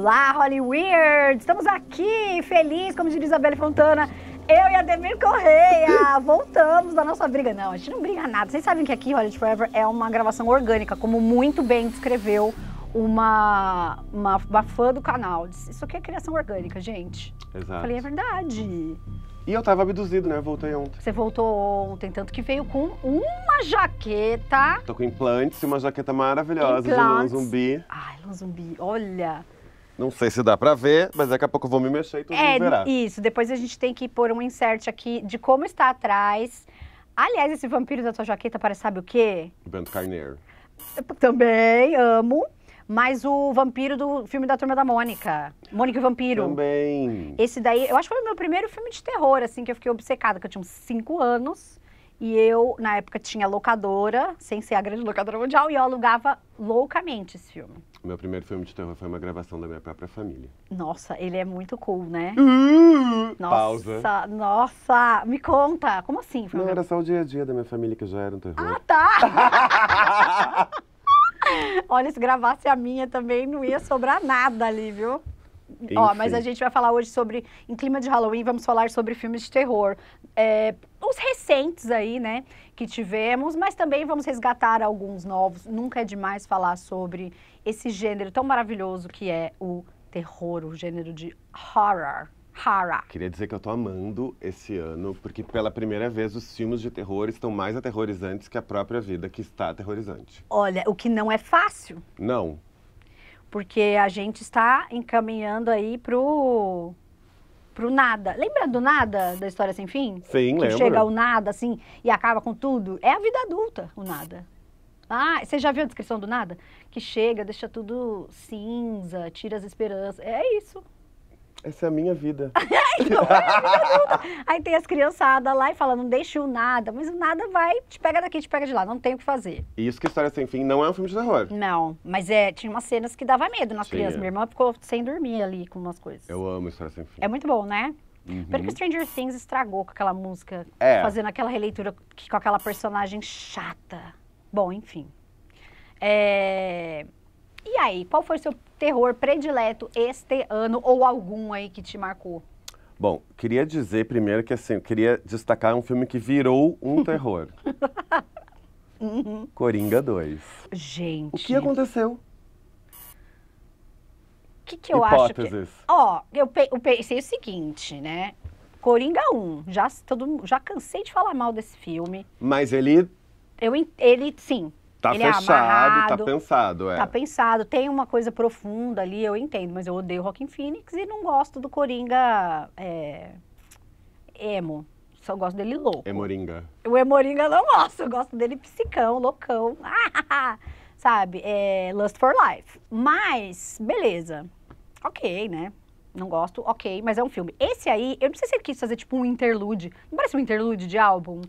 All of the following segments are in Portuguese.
Olá, Holly Weird! Estamos aqui, feliz, como diz Isabelle Fontana. Eu e Ademir Correia, voltamos da nossa briga. Não, a gente não briga nada. Vocês sabem que aqui Hollywood Forever é uma gravação orgânica, como muito bem descreveu uma, uma, uma fã do canal. Isso aqui é criação orgânica, gente. Exato. Falei, é verdade. E eu tava abduzido, né? Eu voltei ontem. Você voltou ontem, tanto que veio com uma jaqueta. Tô com implantes e uma jaqueta maravilhosa implantes. de Lon Zumbi. Ai, Lon Zumbi, olha. Não sei se dá para ver, mas daqui a pouco eu vou me mexer e todo é, verá. Isso, depois a gente tem que pôr um insert aqui de como está atrás. Aliás, esse vampiro da tua jaqueta parece sabe o quê? Bento Carneiro. também, amo. Mas o vampiro do filme da Turma da Mônica. Mônica e o Vampiro. Também. Esse daí, eu acho que foi o meu primeiro filme de terror, assim, que eu fiquei obcecada, que eu tinha uns 5 anos. E eu, na época, tinha locadora, sem ser a grande locadora mundial, e eu alugava loucamente esse filme. O meu primeiro filme de terror foi uma gravação da minha própria família. Nossa, ele é muito cool, né? Uh, nossa, pausa. Nossa, me conta, como assim? Não, meu... era só o dia a dia da minha família que já era um terror. Ah, tá! Olha, se gravasse a minha também, não ia sobrar nada ali, viu? Enfim. Ó, mas a gente vai falar hoje sobre, em clima de Halloween, vamos falar sobre filmes de terror. É, os recentes aí, né, que tivemos, mas também vamos resgatar alguns novos. Nunca é demais falar sobre esse gênero tão maravilhoso que é o terror, o gênero de horror. Horror. Queria dizer que eu tô amando esse ano, porque pela primeira vez os filmes de terror estão mais aterrorizantes que a própria vida que está aterrorizante. Olha, o que não é fácil. Não. Porque a gente está encaminhando aí pro pro nada. Lembra do nada da história sem fim? Sim, que lembro. Chega o nada assim e acaba com tudo. É a vida adulta, o nada. Ah, você já viu a descrição do nada? Que chega, deixa tudo cinza, tira as esperanças. É isso. Essa é a minha vida. é Aí tem as criançadas lá e fala, não deixa o nada, mas o nada vai, te pega daqui, te pega de lá, não tem o que fazer. E isso que História Sem Fim não é um filme de terror. Não, mas é, tinha umas cenas que dava medo nas tinha. crianças. Minha irmã ficou sem dormir ali com umas coisas. Eu amo História Sem Fim. É muito bom, né? Uhum. que Stranger Things estragou com aquela música, é. fazendo aquela releitura com aquela personagem chata. Bom, enfim. É... E aí, qual foi o seu terror predileto este ano ou algum aí que te marcou? Bom, queria dizer primeiro que assim, eu queria destacar um filme que virou um terror. uhum. Coringa 2. Gente. O que aconteceu? O que, que eu Hipóteses. acho que... Ó, oh, eu, pe... eu pensei o seguinte, né? Coringa 1, já, todo, já cansei de falar mal desse filme. Mas ele... Eu, ele, sim, Tá ele é fechado, é tá pensado, é. Tá pensado, tem uma coisa profunda ali, eu entendo, mas eu odeio Rockin' Phoenix e não gosto do Coringa é, emo. Só gosto dele louco. Emoringa. O Emoringa não gosto, eu gosto dele psicão, loucão. Sabe? É, Lust for Life. Mas, beleza. Ok, né? Não gosto, ok, mas é um filme. Esse aí, eu não sei se ele quis fazer tipo um interlude. Não parece um interlude de álbum?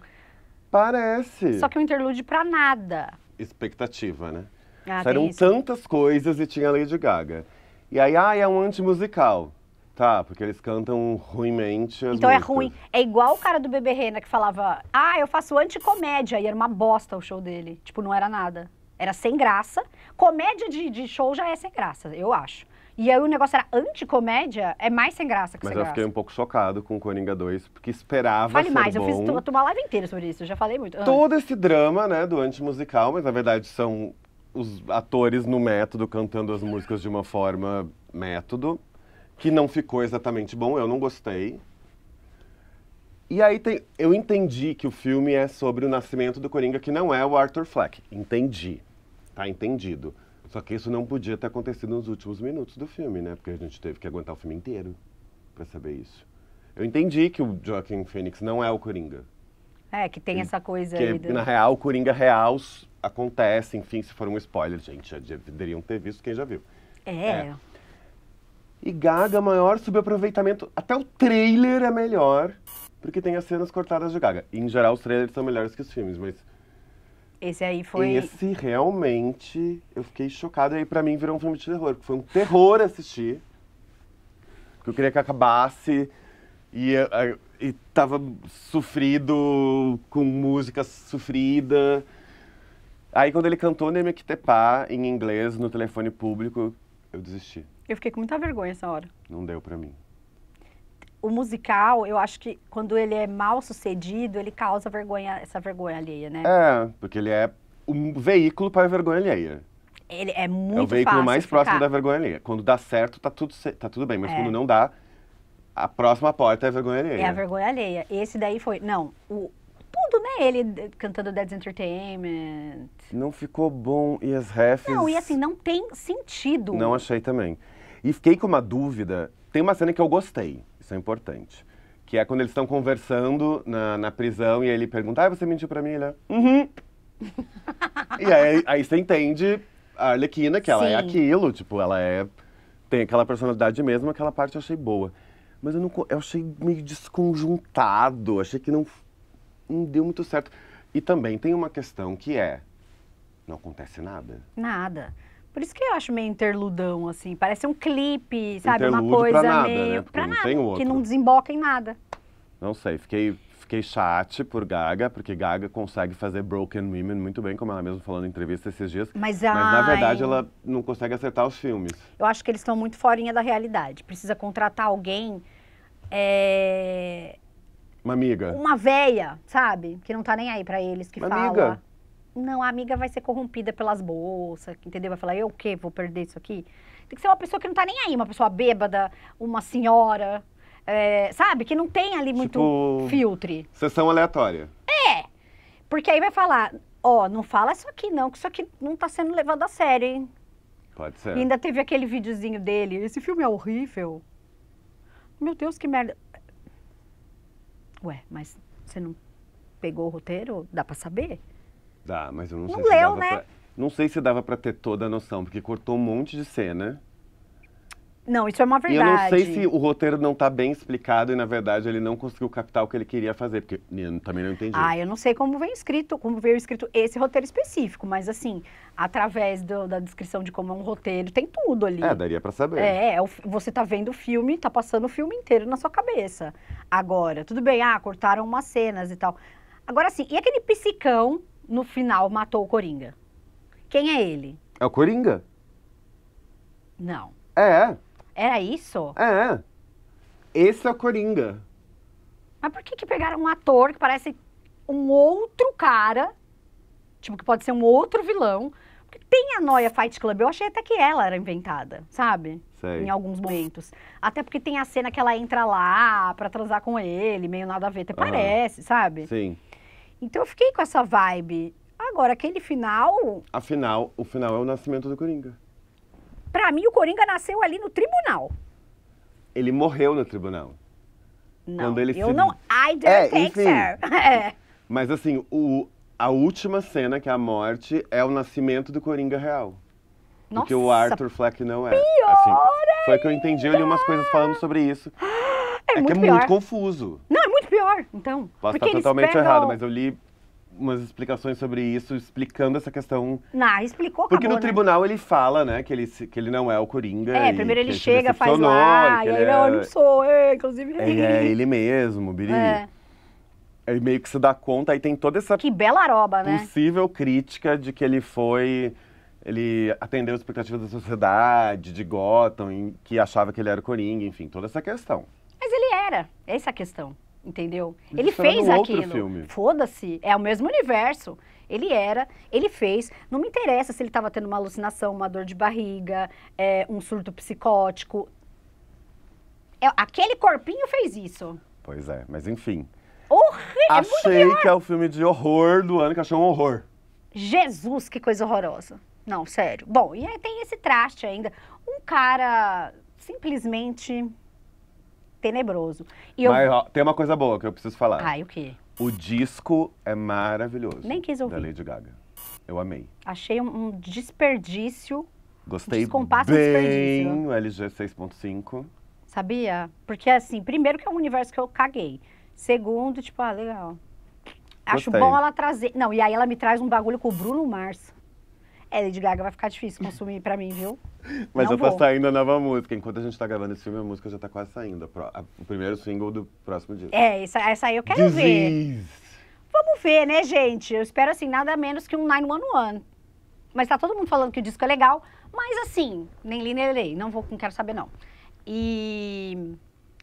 Parece. Só que é um interlude pra nada expectativa, né? Ah, Saíram tantas coisas e tinha Lady Gaga. E aí, ah, é um antimusical. Tá, porque eles cantam ruimmente as Então é músicas. é ruim. É igual o cara do Bebê Rena né, que falava, ah, eu faço anticomédia. E era uma bosta o show dele. Tipo, não era nada. Era sem graça. Comédia de, de show já é sem graça, eu acho. E aí o negócio era anticomédia, é mais sem graça que Mas sem eu graça. fiquei um pouco chocado com o Coringa 2, porque esperava Fale mais, bom. eu fiz eu uma live inteira sobre isso, já falei muito. Ah. Todo esse drama, né, do antimusical, mas na verdade são os atores no método cantando as músicas de uma forma método, que não ficou exatamente bom, eu não gostei. E aí tem, eu entendi que o filme é sobre o nascimento do Coringa, que não é o Arthur Fleck. Entendi. Tá entendido. Só que isso não podia ter acontecido nos últimos minutos do filme, né? Porque a gente teve que aguentar o filme inteiro para saber isso. Eu entendi que o Joaquim Phoenix não é o Coringa. É, que tem essa coisa que, aí. Do... Na real, o Coringa Real acontece, enfim, se for um spoiler, gente, já deveriam ter visto quem já viu. É. é. E Gaga, maior subaproveitamento. Até o trailer é melhor, porque tem as cenas cortadas de Gaga. E, em geral, os trailers são melhores que os filmes, mas esse aí foi. Esse realmente eu fiquei chocado. E aí pra mim virou um filme de terror. Foi um terror assistir. Porque eu queria que acabasse. E, eh, e tava sofrido, com música sofrida. Aí quando ele cantou Nemequitepá em inglês no telefone público, eu desisti. Eu fiquei com muita vergonha essa hora. Não deu pra mim o musical, eu acho que quando ele é mal sucedido, ele causa vergonha, essa vergonha alheia, né? É, porque ele é um veículo para a vergonha alheia. Ele é muito É o veículo mais ficar. próximo da vergonha alheia. Quando dá certo, tá tudo, tá tudo bem, mas é. quando não dá, a próxima porta é a vergonha alheia. É a vergonha alheia. Esse daí foi, não, o, tudo, né? Ele cantando dead Entertainment. Não ficou bom e as refs... Não, e assim, não tem sentido. Não achei também. E fiquei com uma dúvida. Tem uma cena que eu gostei é importante Que é quando eles estão conversando na, na prisão e aí ele pergunta, ah, você mentiu pra mim? Ele é, uhum. e aí, aí você entende a Arlequina, que ela é Sim. é aquilo, tipo, ela é... Tem aquela personalidade mesmo, aquela parte eu achei boa. Mas eu, não, eu achei meio desconjuntado, achei que não, não deu muito certo. E também tem uma questão que é, não acontece nada. Nada. Por isso que eu acho meio interludão, assim. Parece um clipe, sabe? Interlude uma coisa pra nada, meio. Né? pra não nada, tem outro. que não desemboca em nada. Não sei, fiquei, fiquei chate por Gaga, porque Gaga consegue fazer Broken Women muito bem, como ela mesmo falou em entrevista esses dias. Mas, mas ai... na verdade ela não consegue acertar os filmes. Eu acho que eles estão muito forinha da realidade. Precisa contratar alguém. É... Uma amiga. Uma véia, sabe? Que não tá nem aí para eles, que Uma fala. Amiga. Não, a amiga vai ser corrompida pelas bolsas, entendeu? Vai falar, eu o quê? Vou perder isso aqui? Tem que ser uma pessoa que não tá nem aí, uma pessoa bêbada, uma senhora, é, sabe? Que não tem ali muito tipo, Sessão aleatória. É, porque aí vai falar, ó, oh, não fala isso aqui não, que isso aqui não tá sendo levado a sério, hein? Pode ser. E ainda teve aquele videozinho dele, esse filme é horrível. Meu Deus, que merda. Ué, mas você não pegou o roteiro? Dá pra saber? Dá, mas eu não, não sei leu, se né? Pra... Não sei se dava para ter toda a noção, porque cortou um monte de cena. Não, isso é uma verdade. E eu não sei se o roteiro não está bem explicado e, na verdade, ele não conseguiu captar o que ele queria fazer, porque eu também não entendi. Ah, eu não sei como veio escrito, como veio escrito esse roteiro específico, mas assim, através do, da descrição de como é um roteiro, tem tudo ali. É, daria para saber. É, é o, você está vendo o filme, está passando o filme inteiro na sua cabeça. Agora, tudo bem, ah, cortaram umas cenas e tal. Agora, assim, e aquele psicão no final matou o Coringa. Quem é ele? É o Coringa? Não. É. é. Era isso? É, é. Esse é o Coringa. Mas por que, que pegaram um ator que parece um outro cara, tipo, que pode ser um outro vilão? Porque tem a Noia Fight Club, eu achei até que ela era inventada, sabe? Sei. Em alguns momentos. Até porque tem a cena que ela entra lá pra transar com ele, meio nada a ver, até uhum. parece, sabe? Sim. Então eu fiquei com essa vibe. Agora, aquele final. Afinal, o final é o nascimento do Coringa. Pra mim, o Coringa nasceu ali no tribunal. Ele morreu no tribunal. Não, quando ele eu se... não. I don't é, think so. É. Mas assim, o, a última cena, que é a morte, é o nascimento do Coringa real. Nossa, porque o Arthur Fleck não é. Pior assim, foi ainda. que eu entendi, ali umas coisas falando sobre isso. É, é muito que é pior. muito confuso. Não, pior, então. Posso estar totalmente pegam... errado, mas eu li umas explicações sobre isso, explicando essa questão. Não, explicou, Porque acabou, no né? tribunal ele fala, né, que ele, que ele não é o Coringa. É, primeiro ele chega, faz lá, e aí, não, é eu não sou, é, inclusive... É, é ele mesmo, Biri. É. Aí meio que se dá conta, aí tem toda essa... Que bela aroba, né? Possível crítica de que ele foi... Ele atendeu as expectativas da sociedade, de Gotham, que achava que ele era o Coringa, enfim, toda essa questão. Mas ele era, essa é a questão entendeu? Ele, ele tá fez aquilo. Foda-se, é o mesmo universo. Ele era, ele fez. Não me interessa se ele estava tendo uma alucinação, uma dor de barriga, é, um surto psicótico. É, aquele corpinho fez isso. Pois é, mas enfim. Horri é achei que é o filme de horror do ano, que achei um horror. Jesus, que coisa horrorosa. Não, sério. Bom, e aí tem esse traste ainda. Um cara simplesmente tenebroso. E eu... Mas ó, tem uma coisa boa que eu preciso falar. Ai, o quê? O disco é maravilhoso. Nem quis ouvir. Da Lady Gaga. Eu amei. Achei um, desperdício. Gostei Descompasso bem desperdício. o LG 6.5. Sabia? Porque, assim, primeiro que é um universo que eu caguei. Segundo, tipo, ah, legal. Acho bom ela trazer. Não, e aí ela me traz um bagulho com o Bruno Mars. É, Lady Gaga vai ficar difícil consumir pra mim, viu? Mas Não já tá vou. tá saindo a nova música. Enquanto a gente tá gravando esse filme, a música já tá quase saindo. O primeiro single do próximo dia. É, essa, essa aí eu quero ver. Vamos ver, né, gente? Eu espero, assim, nada menos que um 911. Mas tá todo mundo falando que o disco é legal, mas assim, nem li nem lerei. Não vou, não quero saber, não. E...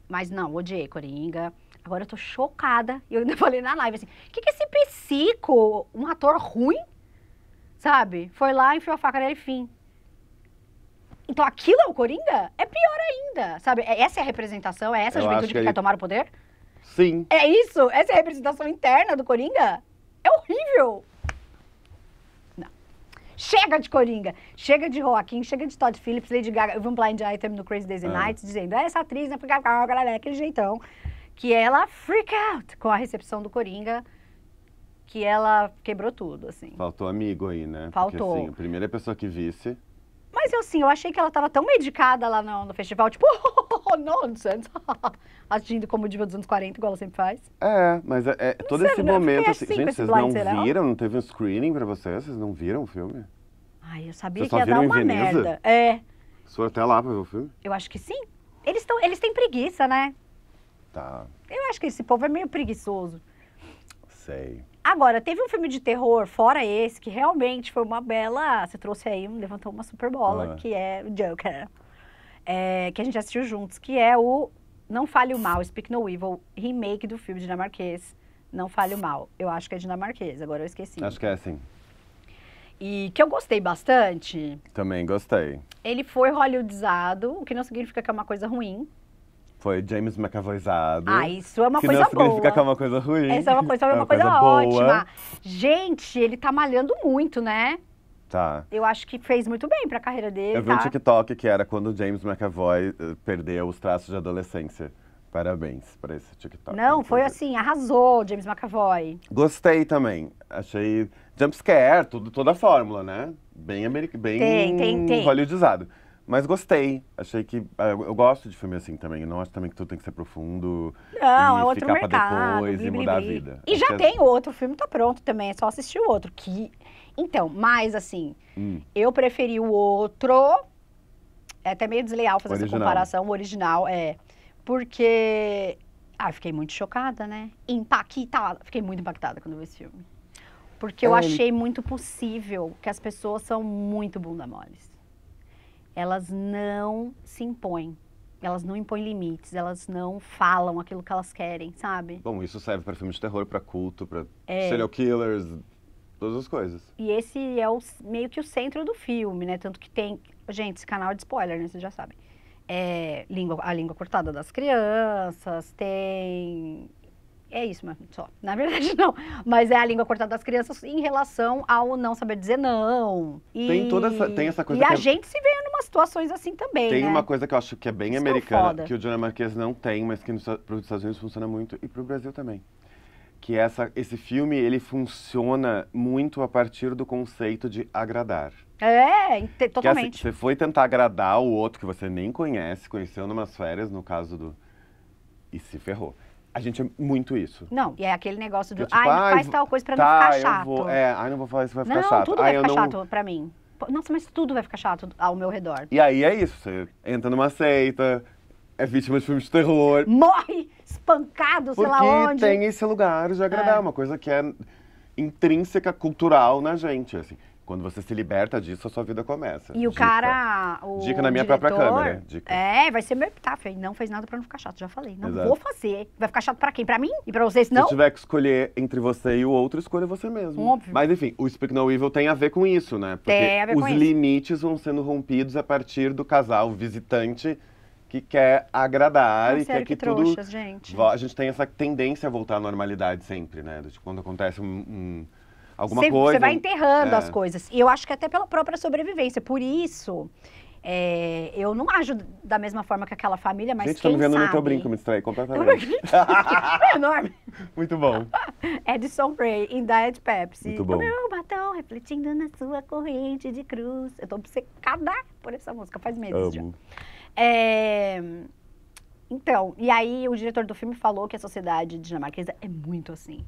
Mas não, odiei Coringa. Agora eu tô chocada. Eu ainda falei na live, assim, o que que é esse psico, um ator ruim, sabe? Foi lá, enfiou a faca nele, fim. Então aquilo é o Coringa? É pior ainda, sabe? É, essa é a representação, é essa a juventude que, que ele... É quer tomar o poder? Sim. É isso? Essa é a representação interna do Coringa? É horrível! Não. Chega de Coringa, chega de Joaquim, chega de Todd Phillips, Lady Gaga. Eu vi um blind item no Crazy Days and ah. Nights dizendo, é essa atriz, né, porque né, aquele jeitão, que ela freak out com a recepção do Coringa que ela quebrou tudo, assim. Faltou amigo aí, né? Faltou. Porque, assim, a primeira pessoa que visse. Mas eu assim, eu achei que ela estava tão medicada lá no, no festival, tipo, oh, nonsense. Agindo como diva dos anos 40, igual ela sempre faz. É, mas é, é todo sei, esse momento, assim, assim gente, vocês não viram? Não teve um screening pra vocês? Vocês não viram o filme? Ai, eu sabia vocês que ia dar uma merda. É. Você foi até lá pra ver o filme? Eu acho que sim. Eles, tão, eles têm preguiça, né? Tá. Eu acho que esse povo é meio preguiçoso. Sei. Agora, teve um filme de terror, fora esse, que realmente foi uma bela. Você trouxe aí, levantou uma super bola, ah. que é o Joker. É, que a gente assistiu juntos, que é o Não Fale o Mal, Speak No Evil, remake do filme dinamarquês. Não Fale o Mal. Eu acho que é dinamarquês, agora eu esqueci. Acho que é assim. E que eu gostei bastante. Também gostei. Ele foi hollywoodizado, o que não significa que é uma coisa ruim, foi James McAvoyzado. Ah, isso é uma que coisa não boa. significa que é uma coisa ruim. Essa é uma coisa, é uma, é uma coisa, coisa ótima. Gente, ele tá malhando muito, né? Tá. Eu acho que fez muito bem pra carreira dele. Eu vi tá? um TikTok que era quando James McAvoy eh, perdeu os traços de adolescência. Parabéns pra esse TikTok. Não, foi assim, arrasou James McAvoy. Gostei também. Achei jumpscare, tudo, toda a fórmula, né? Bem, americ... bem tem, tem, tem. hollywoodizado. Mas gostei. Achei que. Ah, eu, eu, gosto de filme assim também. Eu não acho também que tudo tem que ser profundo. Não, e é outro ficar mercado. Pra depois e mudar a vida. E é já é tem é... outro, filme tá pronto também, é só assistir o outro. Que... Então, mas assim, hum. eu preferi o outro. É até meio desleal fazer essa comparação, o original, é. Porque. Ah, fiquei muito chocada, né? Impactada. Fiquei muito impactada quando vi esse filme. Porque eu é. achei muito possível que as pessoas são muito bunda moles elas não se impõem. Elas não impõem limites, elas não falam aquilo que elas querem, sabe? Bom, isso serve para filmes de terror, para culto, para é. serial killers, todas as coisas. E esse é o, meio que o centro do filme, né? Tanto que tem. Gente, esse canal é de spoiler, né? Vocês já sabem. É, língua, a língua cortada das crianças, tem é isso, mas só. Na verdade, não. Mas é a língua cortada das crianças em relação ao não saber dizer não. E... Tem toda essa, tem essa coisa. E a é... gente se vê em umas situações assim também. Tem né? uma coisa que eu acho que é bem isso é americana, é que o dinamarquês não tem, mas que nos, para os Estados Unidos funciona muito e para o Brasil também. Que é essa, esse filme ele funciona muito a partir do conceito de agradar. É, é assim, totalmente. Assim, você foi tentar agradar o outro que você nem conhece, conheceu numas férias, no caso do. E se ferrou. A gente é muito isso. Não, e é aquele negócio do, tipo, ai, faz tal coisa pra tá, não ficar chato. Vou, é, ai, não vou falar isso, vai ficar não, chato. Tudo ai, vai ficar chato pra mim. Nossa, mas tudo vai ficar chato ao meu redor. E aí é isso, você entra numa seita, é vítima de filmes de terror. Morre espancado, sei lá onde. tem esse lugar de agradar, é. uma coisa que é intrínseca, cultural na gente, assim. Quando você se liberta disso, a sua vida começa. E o Dica. cara. O Dica na minha diretor, própria câmera. Dica. É, vai ser meu epitáfio. não fez nada pra não ficar chato, já falei. Não Exato. vou fazer. Vai ficar chato pra quem? Pra mim? E pra vocês não? Se tiver que escolher entre você e o outro, escolha você mesmo. Óbvio. Mas enfim, o Speak No Evil tem a ver com isso, né? Porque tem a ver com os isso. limites vão sendo rompidos a partir do casal visitante que quer agradar não, e sério, quer que, que trouxas, tudo. Gente. A gente tem essa tendência a voltar à normalidade sempre, né? quando acontece um, um alguma você, coisa. Você vai enterrando é. as coisas. E eu acho que até pela própria sobrevivência. Por isso, é, eu não ajo da mesma forma que aquela família, mas Gente, quem tô me vendo no teu brinco, me distraí completamente. é enorme. Muito bom. Edson Ray, em Diet Pepsi. Muito bom. O meu batom refletindo na sua corrente de cruz. Eu tô obcecada por essa música, faz meses Amo. já. É... Então, e aí o diretor do filme falou que a sociedade dinamarquesa é muito assim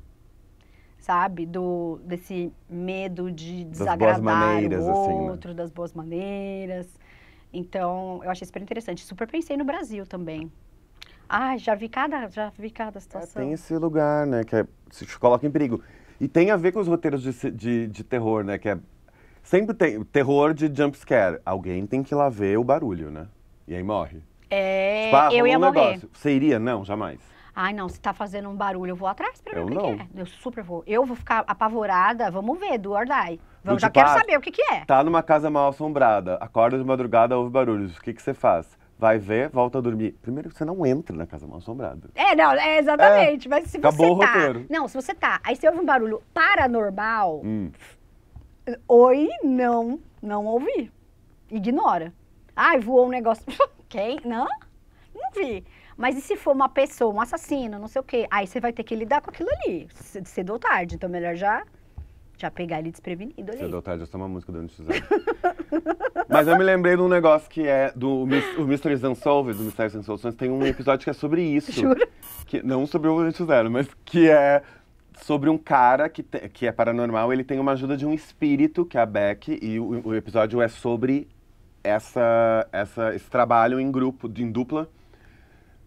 sabe? Do, desse medo de desagradar o outro, assim, né? das boas maneiras. Então, eu achei super interessante. Super pensei no Brasil também. Ah, já vi cada, já vi cada é, situação. É, tem esse lugar, né, que é, se coloca em perigo. E tem a ver com os roteiros de, de, de terror, né, que é... Sempre tem terror de jumpscare. Alguém tem que ir lá ver o barulho, né? E aí morre. É, tipo, ah, eu ia um morrer. Negócio. Você iria? Não, jamais. Ai, não, se tá fazendo um barulho, eu vou atrás pra ver eu o é que, não. que é. Eu super vou. Eu vou ficar apavorada, vamos ver, do or die. Vamos, já tipo, quero saber o que, que é. Tá numa casa mal assombrada, acorda de madrugada, ouve barulhos. O que, que você faz? Vai ver, volta a dormir. Primeiro, que você não entra na casa mal assombrada. É, não, é exatamente. É, mas se acabou você tá. O roteiro. Não, se você tá. Aí você ouve um barulho paranormal. Hum. Oi, não, não ouvi. Ignora. Ai, voou um negócio. Quem? Não? Não vi. Mas e se for uma pessoa, um assassino, não sei o quê? Aí você vai ter que lidar com aquilo ali, cedo ou tarde. Então, melhor já já pegar ele desprevenido ali. Cedo ou tarde, eu sou uma música do Antisuzano. Mas eu me lembrei de um negócio que é do o Mysteries Unsolved, do Mistérios Sem Soluções, tem um episódio que é sobre isso. Juro? Que, não sobre o Antisuzano, mas que é sobre um cara que, te, que é paranormal, ele tem uma ajuda de um espírito, que é a Beck, e o, o episódio é sobre essa, essa, esse trabalho em grupo, em dupla,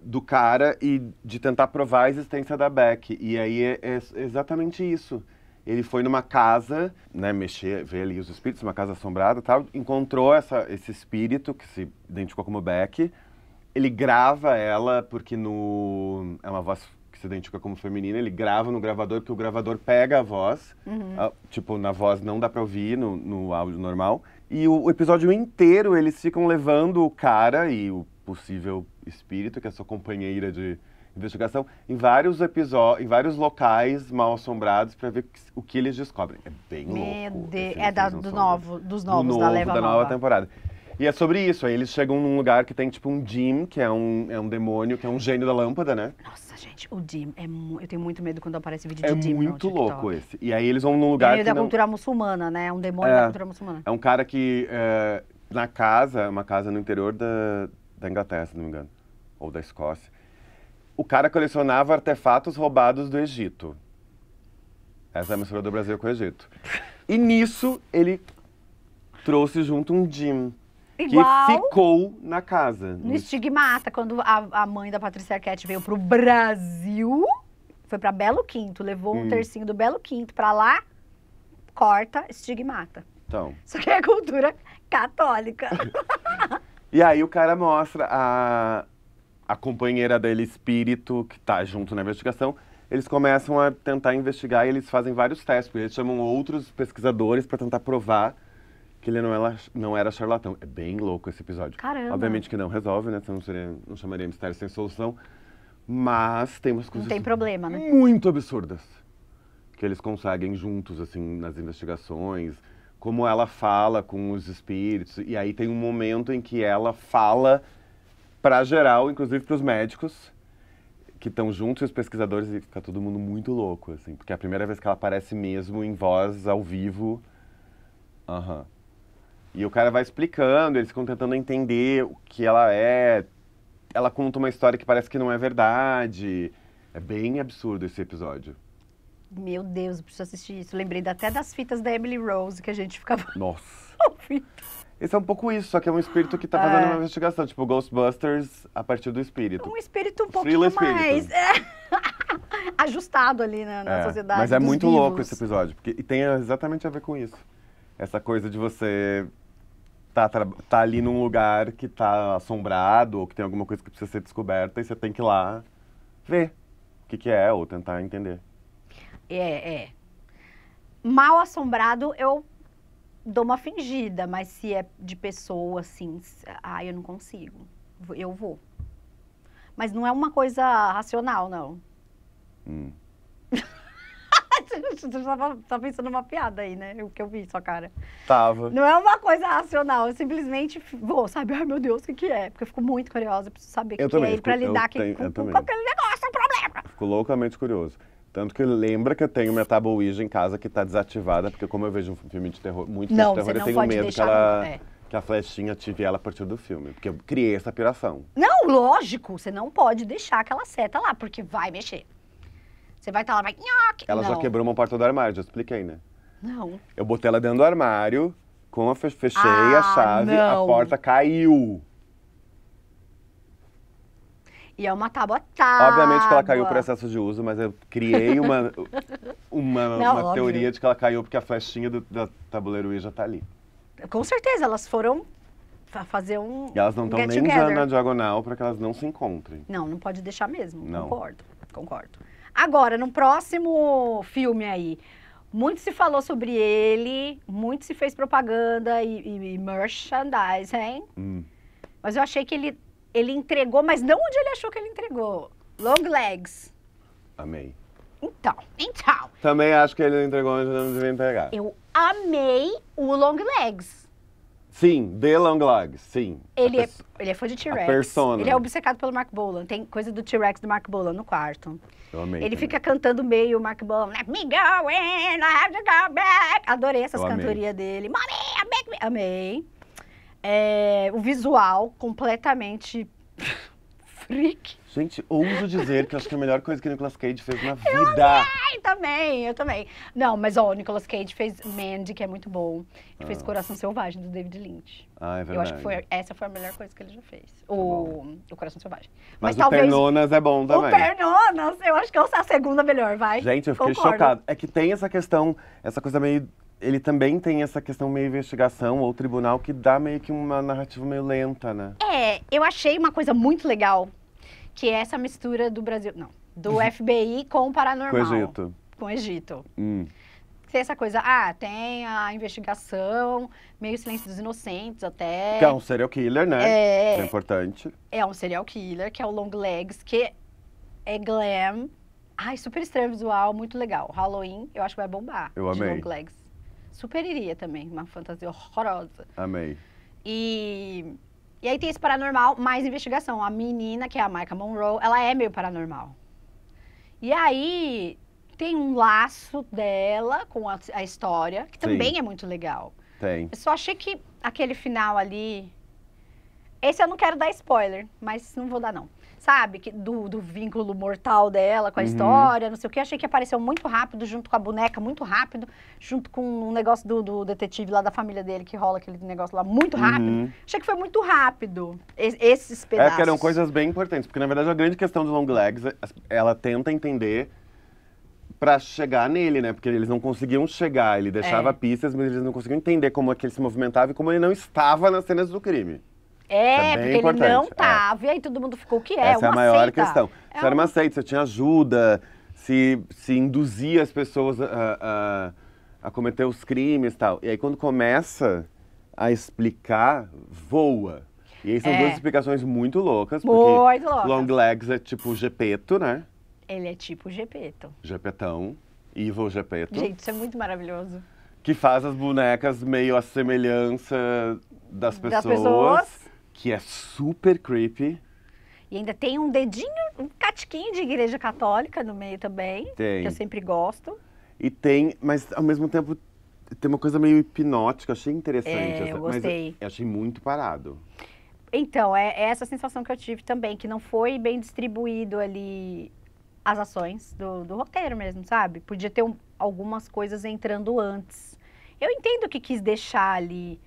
do cara e de tentar provar a existência da Beck. E aí é, é exatamente isso. Ele foi numa casa, né, mexer, ver ali os espíritos, uma casa assombrada tal, encontrou essa, esse espírito que se identificou como Beck. Ele grava ela, porque no. É uma voz que se identifica como feminina, ele grava no gravador, porque o gravador pega a voz. Uhum. A, tipo, na voz não dá pra ouvir, no, no áudio normal. E o, o episódio inteiro eles ficam levando o cara e o possível espírito, que é sua companheira de investigação, em vários episódios, em vários locais mal assombrados para ver o que eles descobrem. É bem Meu louco. De... É da, do novo, dos novos, do novo, da leva da nova, nova né? temporada. E é sobre isso. Aí eles chegam num lugar que tem tipo um Jim, que é um, é um demônio, que é um gênio da lâmpada, né? Nossa, gente, o Jim é Eu tenho muito medo quando aparece vídeo é de é Jim. É muito louco esse. E aí eles vão num lugar. é da não... cultura muçulmana, né? É um demônio é, da cultura muçulmana. É um cara que. É, na casa, é uma casa no interior da, da Inglaterra, se não me engano, ou da Escócia. O cara colecionava artefatos roubados do Egito. Essa é a mistura do Brasil com o Egito. E nisso ele trouxe junto um Jim. Igual que ficou na casa. No estigmata, quando a, a mãe da Patrícia Arquette veio pro Brasil, foi para Belo Quinto, levou hum. um tercinho do Belo Quinto para lá, corta, estigmata. Então. Isso aqui é cultura católica. E aí o cara mostra a, a companheira dele, espírito, que tá junto na investigação. Eles começam a tentar investigar e eles fazem vários testes. Eles chamam outros pesquisadores para tentar provar que ele não era, não era charlatão. É bem louco esse episódio. Caramba. Obviamente que não resolve, né? Você não, seria, não chamaria mistério sem solução. Mas tem umas coisas. Não tem problema, né? Muito absurdas. Que eles conseguem juntos, assim, nas investigações como ela fala com os espíritos. E aí tem um momento em que ela fala para geral, inclusive para os médicos que estão juntos, os pesquisadores, e fica todo mundo muito louco, assim, porque é a primeira vez que ela aparece mesmo em voz, ao vivo. Uhum. E o cara vai explicando, eles ficam tentando entender o que ela é. Ela conta uma história que parece que não é verdade. É bem absurdo esse episódio. Meu Deus, eu preciso assistir isso. Lembrei até das fitas da Emily Rose que a gente ficava. Nossa! Esse é um pouco isso, só que é um espírito que tá é. fazendo é. uma investigação, tipo Ghostbusters a partir do espírito. Um espírito um pouquinho Frila mais é. ajustado ali na, na é. sociedade. Mas é muito vivos. louco esse episódio, porque tem exatamente a ver com isso. Essa coisa de você tá, tá ali num lugar que tá assombrado ou que tem alguma coisa que precisa ser descoberta e você tem que ir lá ver o que, que é ou tentar entender. É, é. Mal assombrado, eu dou uma fingida, mas se é de pessoa, assim, ah, eu não consigo. Eu vou. Mas não é uma coisa racional, não. Hum. Você tava, tá tá pensando numa piada aí, né? O que eu vi, sua cara. Tava. Não é uma coisa racional, eu simplesmente vou, sabe? Ai, meu Deus, o que, que é? Porque eu fico muito curiosa, preciso saber o que, que é, fico, pra lidar tenho, com, com, com aquele negócio, é um problema. Fico loucamente curioso. Tanto que lembra que eu tenho minha Table Ouija em casa que está desativada, porque como eu vejo um filme de terror, muito não, de terror, eu tenho medo que ela... É. Que a flechinha ative ela a partir do filme, porque eu criei essa piração. Não, lógico, você não pode deixar aquela seta lá, porque vai mexer. Você vai estar tá lá, vai... Nhoque. Ela não. já quebrou uma porta do armário, já expliquei, né? Não. Eu botei ela dentro do armário, com a fechei ah, a chave, não. a porta caiu. E é uma tábua tábua. Obviamente que ela caiu por excesso de uso, mas eu criei uma, uma, Não, uma teoria de que ela caiu porque a flechinha do, da tabuleiro já tá ali. Com certeza, elas foram fazer um. E elas não estão nem já na diagonal para que elas não se encontrem. Não, não pode deixar mesmo. Não. Concordo, concordo. Agora, no próximo filme aí, muito se falou sobre ele, muito se fez propaganda e, e, e merchandising. Hum. Mas eu achei que ele ele entregou, mas não onde ele achou que ele entregou. Long legs. Amei. Então, então. Também acho que ele entregou onde não devia entregar. Eu amei o long legs. Sim, The Long Legs, sim. Ele, é, ele é fã de T-Rex. Persona. Ele é obcecado pelo Mark Bolan. Tem coisa do T-Rex do Mark Bolan no quarto. Eu amei. Ele também. fica cantando meio o Mark Bolan. Let me go in, I have to go back. Adorei essas cantorias dele. Mommy, I make me. Amei é, o visual completamente freak. Gente, ouso dizer que acho que a melhor coisa que o Nicolas Cage fez na vida. Eu também, eu também. Não, mas ó, o Nicolas Cage fez Mandy, que é muito bom. Ele ah. fez Coração Selvagem, do David Lynch. Ah, é verdade. Eu acho que foi, essa foi a melhor coisa que ele já fez. Tá o, o Coração Selvagem. Mas, mas o talvez, Pernonas é bom também. O Pernonas, eu acho que é a segunda melhor, vai. Gente, eu fiquei Concordo. chocado. É que tem essa questão, essa coisa meio ele também tem essa questão meio investigação ou tribunal que dá meio que uma narrativa meio lenta, né? É, eu achei uma coisa muito legal, que é essa mistura do Brasil, não, do FBI com o paranormal. Com o Egito. Com o Egito. Hum. Tem essa coisa, ah, tem a investigação, meio silêncio dos inocentes até. Que é um serial killer, né? É. Isso é importante. É um serial killer, que é o Long Legs, que é glam. Ai, super estranho visual, muito legal. Halloween, eu acho que vai bombar. Eu amei. Long Legs super iria também, uma fantasia horrorosa. Amei. E, e aí tem esse paranormal mais investigação. A menina, que é a Micah Monroe, ela é meio paranormal. E aí tem um laço dela com a, a história, que também Sim. é muito legal. Tem. Eu só achei que aquele final ali. Esse eu não quero dar spoiler, mas não vou dar, não sabe, que, do, do vínculo mortal dela com a uhum. história, não sei o que. Achei que apareceu muito rápido, junto com a boneca, muito rápido, junto com o um negócio do, do, detetive lá da família dele, que rola aquele negócio lá, muito uhum. rápido. Uhum. Achei que foi muito rápido es, esses é, pedaços. É, que eram coisas bem importantes, porque na verdade a grande questão do Long Legs, é, ela tenta entender para chegar nele, né? Porque eles não conseguiam chegar, ele deixava é. pistas, mas eles não conseguiam entender como é que ele se movimentava e como ele não estava nas cenas do crime. É, é porque importante. ele não estava. É. E aí todo mundo ficou o que é. Essa é a maior seita. questão. É se era uma seita, você tinha ajuda, se, se induzia as pessoas a, a, a cometer os crimes e tal. E aí quando começa a explicar, voa. E aí são é. duas explicações muito loucas. Muito loucas. Long Legs é tipo Gepeto, né? Ele é tipo Gepeto. Gepetão. Evil Gepeto. Gente, isso é muito maravilhoso. Que faz as bonecas meio a semelhança das pessoas. Das pessoas que é super creepy. E ainda tem um dedinho, um catiquinho de igreja católica no meio também. Tem. Que eu sempre gosto. E tem, mas ao mesmo tempo tem uma coisa meio hipnótica, achei interessante. É, essa, eu gostei. Eu achei muito parado. Então, é, é, essa sensação que eu tive também, que não foi bem distribuído ali as ações do, do roteiro mesmo, sabe? Podia ter um, algumas coisas entrando antes. Eu entendo que quis deixar ali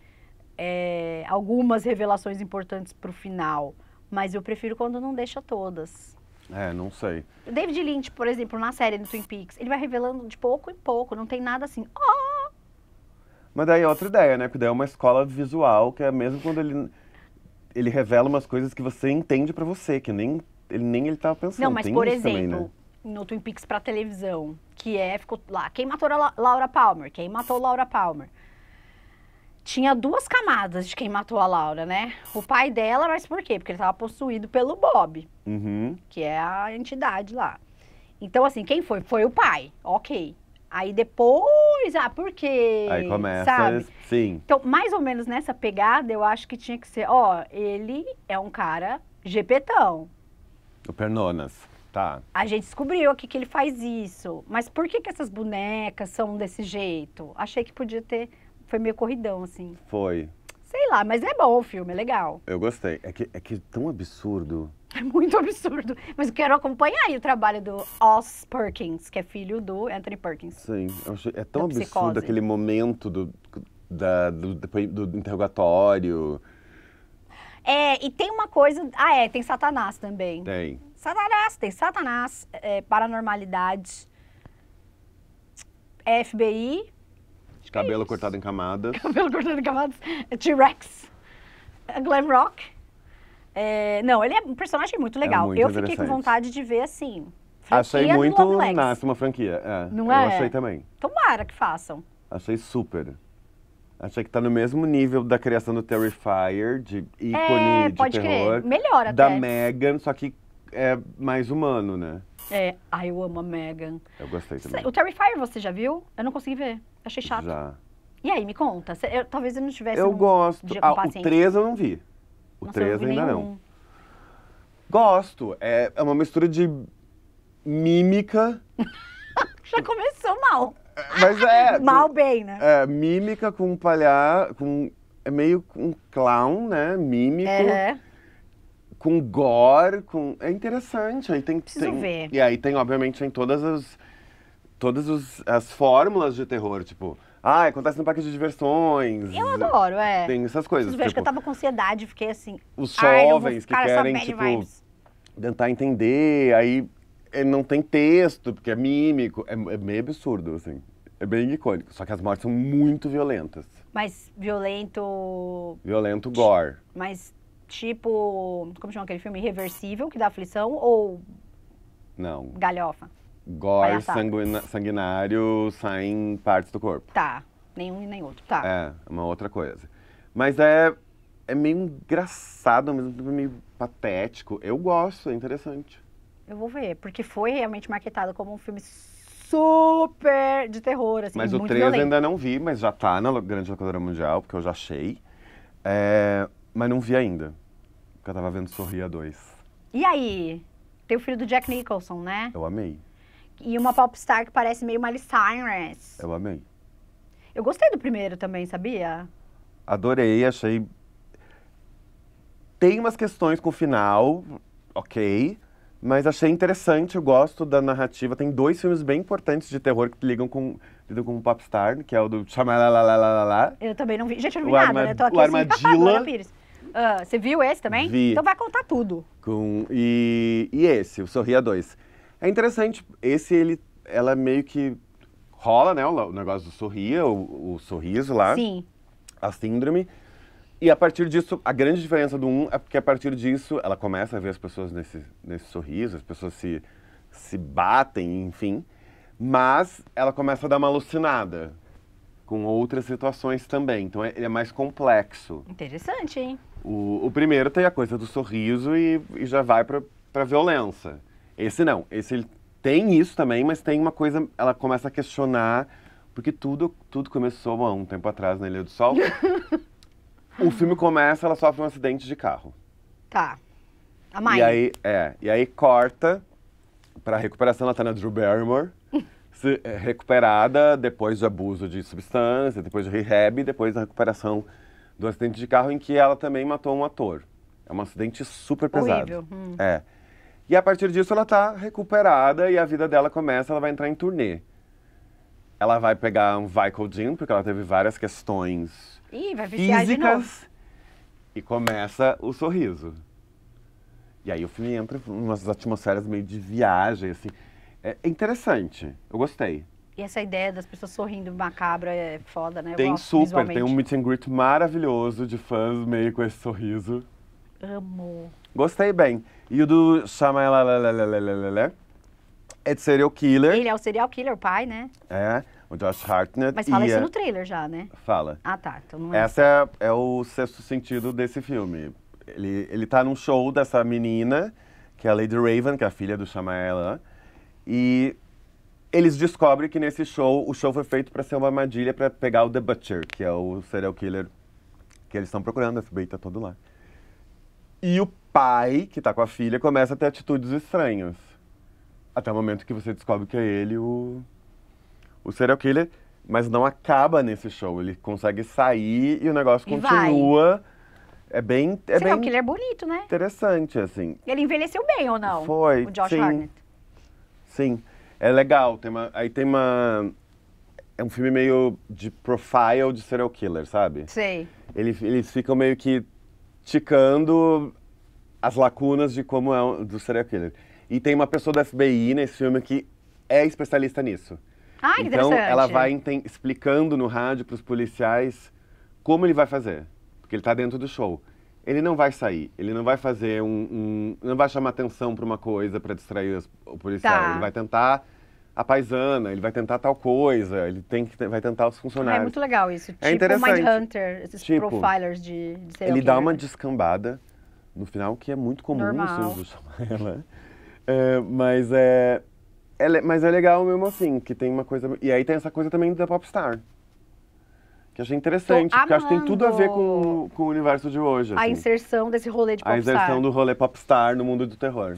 é, algumas revelações importantes para o final, mas eu prefiro quando não deixa todas. É, não sei. O David Lynch, por exemplo, na série do Twin Peaks, ele vai revelando de pouco em pouco, não tem nada assim. Oh! Mas daí é outra ideia, né? Porque daí é uma escola visual, que é mesmo quando ele, ele revela umas coisas que você entende para você, que nem ele nem ele tava tá pensando. Não, mas tem por exemplo, também, né? no Twin Peaks para televisão, que é ficou lá, quem matou a La Laura Palmer? Quem matou Laura Palmer? tinha duas camadas de quem matou a Laura, né? O pai dela, mas por quê? Porque ele estava possuído pelo Bob, uhum. que é a entidade lá. Então, assim, quem foi? Foi o pai, ok. Aí depois, ah, por quê? Aí começa, sabe? sim. Então, mais ou menos nessa pegada, eu acho que tinha que ser, ó, ele é um cara gepetão. O Pernonas, tá. A gente descobriu aqui que ele faz isso. Mas por que que essas bonecas são desse jeito? Achei que podia ter foi meio corridão, assim. Foi. Sei lá, mas é bom o filme, é legal. Eu gostei. É que é que tão absurdo. É muito absurdo. Mas eu quero acompanhar aí o trabalho do Oz Perkins, que é filho do Anthony Perkins. Sim, achei, é tão absurdo psicose. aquele momento do, da, do, do interrogatório. É, e tem uma coisa. Ah, é, tem Satanás também. Tem. Satanás, tem Satanás, é, paranormalidade, FBI, Cabelo Isso. cortado em camadas. Cabelo cortado em camadas. É T-Rex. É glam rock. É, não, ele é um personagem muito é legal. É muito eu fiquei com vontade de ver, assim. Achei muito. Nasce uma franquia. É, não eu é? Eu achei também. Tomara que façam. Achei super. Achei que tá no mesmo nível da criação do Terrifier, de ícone é, de pode terror. Crer. Melhor até. Da Megan, só que é mais humano, né? É, ai, eu amo a Megan. Eu gostei também. O Terrifier você já viu? Eu não consegui ver. Achei chato. Já. E aí, me conta. Cê, eu, talvez eu não tivesse. Eu um gosto. Dia com ah, o 3 eu não vi. O Nossa, 3 ainda nenhum. não. Gosto. É, é uma mistura de mímica. Já começou mal. Mas é. mal bem, né? É, mímica com palhar. Com, é meio um clown, né? Mímico. É. Com gore, com. É interessante. Aí tem. Preciso tem, ver. E aí tem, obviamente, em todas as todas os, as fórmulas de terror, tipo, ah, acontece no parque de diversões. Eu adoro, é. Tem essas coisas. Tipo, que eu tipo, tava com ansiedade, fiquei assim. Os jovens que querem, tipo, vibes. tentar entender, aí é, não tem texto, porque é mímico. É, é meio absurdo, assim. É bem icônico. Só que as mortes são muito violentas. Mas violento. Violento gore. Mas tipo. Como chama aquele filme? Irreversível, que dá aflição? Ou. Não. Galhofa gore sanguina, sanguinário saem partes do corpo. Tá. Nenhum e nem outro. Tá. É, é, uma outra coisa. Mas é, é meio engraçado, ao mesmo tempo meio patético. Eu gosto, é interessante. Eu vou ver, porque foi realmente marketado como um filme super de terror, assim, Mas o 3 ainda não vi, mas já tá na grande locadora mundial, porque eu já achei. É, mas não vi ainda, porque eu tava vendo Sorria 2. E aí? Tem o filho do Jack Nicholson, né? Eu amei. E uma popstar que parece meio Miley Cyrus. Eu amei. Eu gostei do primeiro também, sabia? Adorei, achei. Tem umas questões com o final, ok. Mas achei interessante, eu gosto da narrativa. Tem dois filmes bem importantes de terror que ligam com, ligam com o Popstar, que é o do Chamalalalalalalá. Eu também não vi. Gente, eu não vi o nada, arma, né? Eu tô aqui o assim, Armadila. Pires. Uh, você viu esse também? Vi. Então vai contar tudo. Com, e, e esse, o Sorria 2. É interessante. Esse, ele, ela meio que rola, né? O, negócio do sorria, o, o, sorriso lá. Sim. A síndrome. E a partir disso, a grande diferença do um é porque a partir disso ela começa a ver as pessoas nesse, nesse sorriso, as pessoas se, se batem, enfim. Mas ela começa a dar uma alucinada com outras situações também. Então é, ele é, é mais complexo. Interessante, hein? O, o primeiro tem a coisa do sorriso e, e já vai para violência. Esse não. Esse ele tem isso também, mas tem uma coisa, ela começa a questionar, porque tudo, tudo começou há um tempo atrás na Ilha do Sol. o filme começa, ela sofre um acidente de carro. Tá. A mãe. E aí, é, e aí corta pra recuperação, ela tá na Drew Barrymore. se, é, recuperada depois do abuso de substância, depois do rehab, depois da recuperação do acidente de carro em que ela também matou um ator. É um acidente super pesado. Horrível. Hum. É. E a partir disso ela tá recuperada e a vida dela começa, ela vai entrar em turnê. Ela vai pegar um Vicodin, porque ela teve várias questões Ih, vai viciar de novo. físicas. E começa o sorriso. E aí o filme entra em umas atmosferas meio de viagem, assim. É interessante, eu gostei. E essa ideia das pessoas sorrindo macabra é foda, né? tem gosto, super, tem um meet and greet maravilhoso de fãs meio com esse sorriso. amor Gostei bem. E o do chama ela é de serial killer. Ele é o serial killer, o pai, né? É, o Josh Hartnett. Mas fala isso no trailer já, né? Fala. Ah, tá. Então não é Essa é, é o sexto sentido desse filme. Ele, ele tá num show dessa menina, que é a Lady Raven, que é a filha do Shyamalan, e eles descobrem que nesse show, o show foi feito para ser uma armadilha para pegar o The Butcher, que é o serial killer que eles estão procurando, esse FBI tá todo lá. E o pai que tá com a filha começa a ter atitudes estranhas. Até o momento que você descobre que é ele o, o serial killer, mas não acaba nesse show. Ele consegue sair e o negócio e continua. Vai. É bem. É serial bem killer é bonito, né? Interessante, assim. Ele envelheceu bem ou não? Foi. O Josh sim. Hartnett. Sim. É legal. Tem uma, aí tem uma. É um filme meio de profile de serial killer, sabe? Sei. Ele, eles ficam meio que ticando as lacunas de como é o do serial killer. E tem uma pessoa do FBI nesse filme que é especialista nisso. Ah, que então ela vai explicando no rádio para os policiais como ele vai fazer, porque ele está dentro do show. Ele não vai sair, ele não vai fazer um, um não vai chamar atenção para uma coisa para distrair o policial. Tá. Ele vai tentar a paisana, ele vai tentar tal coisa, ele tem que vai tentar os funcionários. É muito legal isso. É tipo interessante. Mindhunter, esses tipo, profilers de, de Ele dá uma descambada no final, que é muito comum Normal. no chamar ela. É, mas, é, é, mas é legal mesmo assim, que tem uma coisa. E aí tem essa coisa também da Popstar. Que achei interessante, porque acho que tem tudo a ver com, com o universo de hoje. Assim. A inserção desse rolê de popstar. A inserção do rolê popstar no mundo do terror.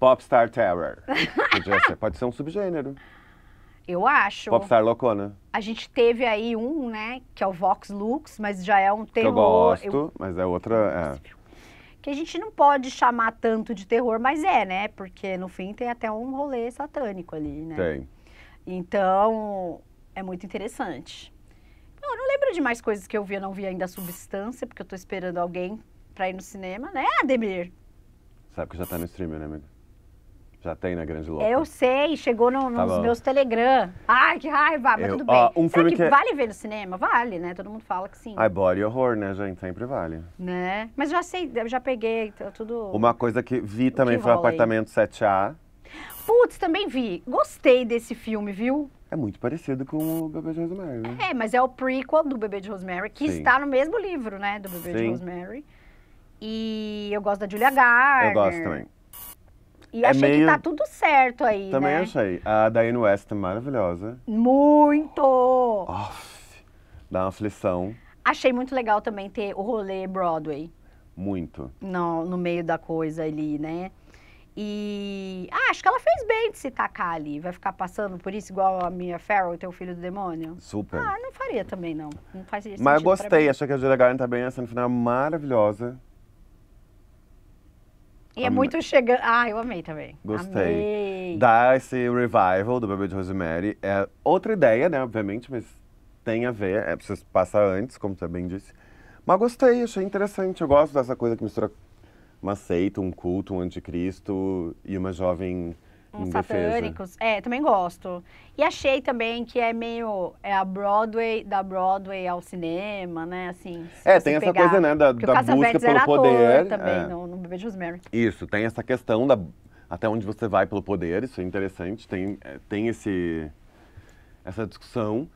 Popstar Terror. Podia ser, pode ser um subgênero. Eu acho. Popstar loucona. A gente teve aí um, né, que é o Vox Lux, mas já é um terror. Que eu gosto, eu... mas é outra... É. Que a gente não pode chamar tanto de terror, mas é, né? Porque no fim tem até um rolê satânico ali, né? Tem. Então, é muito interessante. Eu não lembro de mais coisas que eu vi, eu não vi ainda a substância, porque eu tô esperando alguém pra ir no cinema, né, Ademir? Sabe que já tá no streaming, né, amiga? Já tem na né, Grande Louca. Eu sei, chegou no, nos meus Telegram. Ai, que raiva, mas eu, tudo bem. um Será que, que é- vale ver no cinema? Vale, né? Todo mundo fala que sim. Ai, body horror, né, gente? Sempre vale. Né? Mas já sei, já peguei, tá tudo... Uma coisa que vi também que foi o Apartamento 7A. Putz, também vi. Gostei desse filme, viu? É muito parecido com o Bebê de Rosemary. Né? É, mas é o prequel do Bebê de Rosemary, que sim. está no mesmo livro, né, do Bebê sim. de Rosemary. E eu gosto da Julia Garner. Eu gosto também. E é achei meio... que tá tudo certo aí, Também né? achei. A Diane West é maravilhosa. Muito! Off, dá uma aflição. Achei muito legal também ter o rolê Broadway. Muito. No, no meio da coisa ali, né? E ah, acho que ela fez bem de se tacar ali. Vai ficar passando por isso igual a minha Farrell, teu filho do demônio? Super. Ah, não faria também, não. Não faz sentido. Mas eu gostei, achei que a Julia Garner tá bem essa no final maravilhosa. E é muito chegando. Ah, eu amei também. Gostei. Amei. esse revival do Bebê de Rosemary. É outra ideia, né? Obviamente, mas tem a ver. É preciso passar antes, como você bem disse. Mas gostei, achei interessante. Eu gosto dessa coisa que mistura uma seita, um culto, um anticristo e uma jovem uns satânicos. É, também gosto. E achei também que é meio é a Broadway, da Broadway ao cinema, né? Assim. É, tem essa pegar. coisa, né, da, Porque da busca pelo poder. É. também é. no, no Bebê de Rosemary. Isso, tem essa questão da até onde você vai pelo poder, isso é interessante, tem, é, tem esse essa discussão.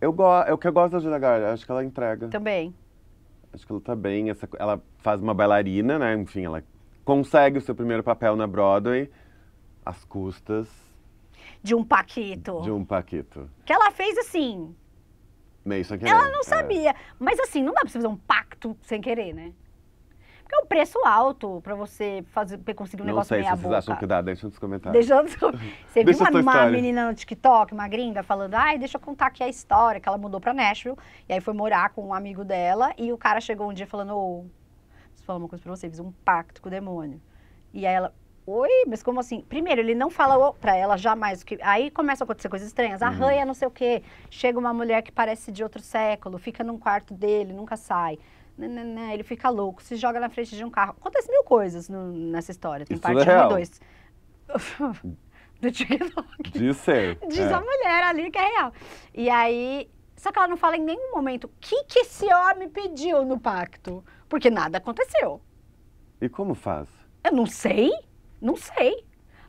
Eu gosto é o que eu gosto da Julia Garner, acho que ela entrega. Também. Acho que ela tá bem, essa, ela faz uma bailarina, né? Enfim, ela consegue o seu primeiro papel na Broadway às custas. De um Paquito. De um Paquito. Que ela fez assim. Meio sem querer. Ela não é. sabia. É. Mas assim, não dá pra você fazer um pacto sem querer, né? Porque é um preço alto pra você fazer, pra conseguir um não negócio sei, meia se vocês boca. acham que dá, deixa nos comentários. Deixa, você viu uma, uma menina no TikTok, uma gringa, falando, ai, deixa eu contar aqui a história, que ela mudou pra Nashville, e aí foi morar com um amigo dela, e o cara chegou um dia falando, ô, oh, eu falar uma coisa pra você, fiz um pacto com o demônio. E aí ela, Oi, mas como assim? Primeiro, ele não fala para ela jamais que. Aí começam a acontecer coisas estranhas. Uhum. Arranha não sei o quê. Chega uma mulher que parece de outro século, fica num quarto dele, nunca sai. Né, né, né, ele fica louco, se joga na frente de um carro. Acontece mil coisas no, nessa história. Tem Isso parte 1 é e 2. Do TikTok. Diz ser. Diz é. a mulher ali que é real. E aí. Só que ela não fala em nenhum momento o que, que esse homem pediu no pacto. Porque nada aconteceu. E como faz? Eu não sei. Não sei.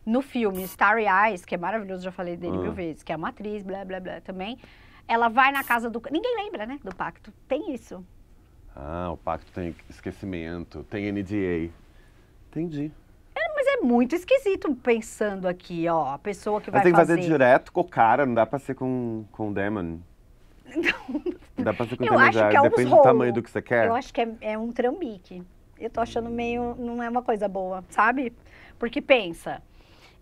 No filme Starry Eyes, que é maravilhoso, já falei dele ah. mil vezes, que é uma atriz, blá, blá, blá, também. Ela vai na casa do... Ninguém lembra, né, do pacto. Tem isso. Ah, o pacto tem esquecimento, tem NDA. Entendi. É, mas é muito esquisito pensando aqui, ó, a pessoa que mas vai fazer... Mas fazer... tem que fazer direto com o cara, não dá pra ser com, com o Demon. Não. Dá pra ser com o Demon, é depende do tamanho do que você quer. Eu acho que é, é um trambique. Eu tô achando meio... não é uma coisa boa, sabe? Porque pensa,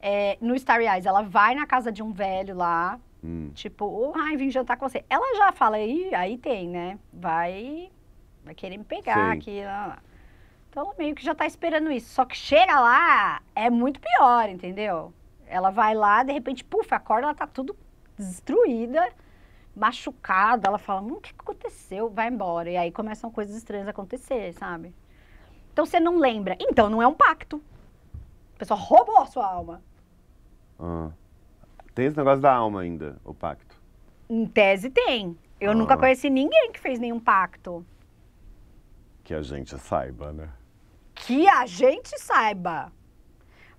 é, no Starry Eyes, ela vai na casa de um velho lá, hum. tipo, oh, ai, vim jantar com você. Ela já fala, aí, aí tem, né? Vai, vai querer me pegar Sim. aqui. Lá, lá. Então, meio que já tá esperando isso. Só que chega lá, é muito pior, entendeu? Ela vai lá, de repente, puf, acorda, ela tá tudo destruída, machucada. Ela fala, hum, o que aconteceu? Vai embora. E aí começam coisas estranhas a acontecer, sabe? Então você não lembra. Então não é um pacto. A pessoa roubou a sua alma. Ah. Tem esse negócio da alma ainda, o pacto. Em tese tem. Eu ah. nunca conheci ninguém que fez nenhum pacto. Que a gente saiba, né? Que a gente saiba.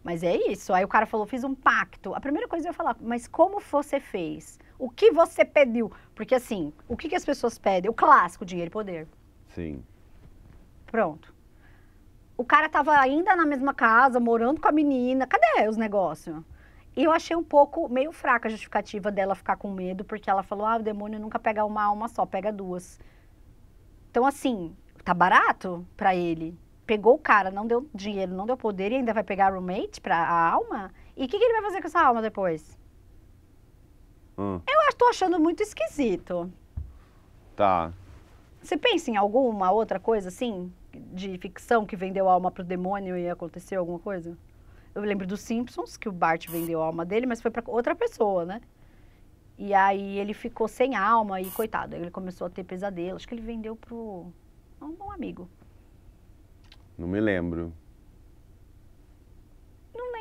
Mas é isso. Aí o cara falou: fiz um pacto. A primeira coisa eu ia falar, mas como você fez? O que você pediu? Porque assim, o que, que as pessoas pedem? O clássico, dinheiro e poder. Sim. Pronto o cara tava ainda na mesma casa, morando com a menina. Cadê os negócios? E eu achei um pouco, meio fraca a justificativa dela ficar com medo, porque ela falou: ah, o demônio nunca pega uma alma só, pega duas. Então, assim, tá barato para ele. Pegou o cara, não deu dinheiro, não deu poder e ainda vai pegar roommate pra a alma? E o que, que, ele vai fazer com essa alma depois? Hum. Eu tô achando muito esquisito. Tá. Você pensa em alguma outra coisa assim? de ficção que vendeu alma pro demônio e aconteceu alguma coisa? Eu lembro dos Simpsons, que o Bart vendeu a alma dele, mas foi para outra pessoa, né? E aí ele ficou sem alma e coitado, ele começou a ter pesadelo. Acho que ele vendeu pro um, um amigo. Não me lembro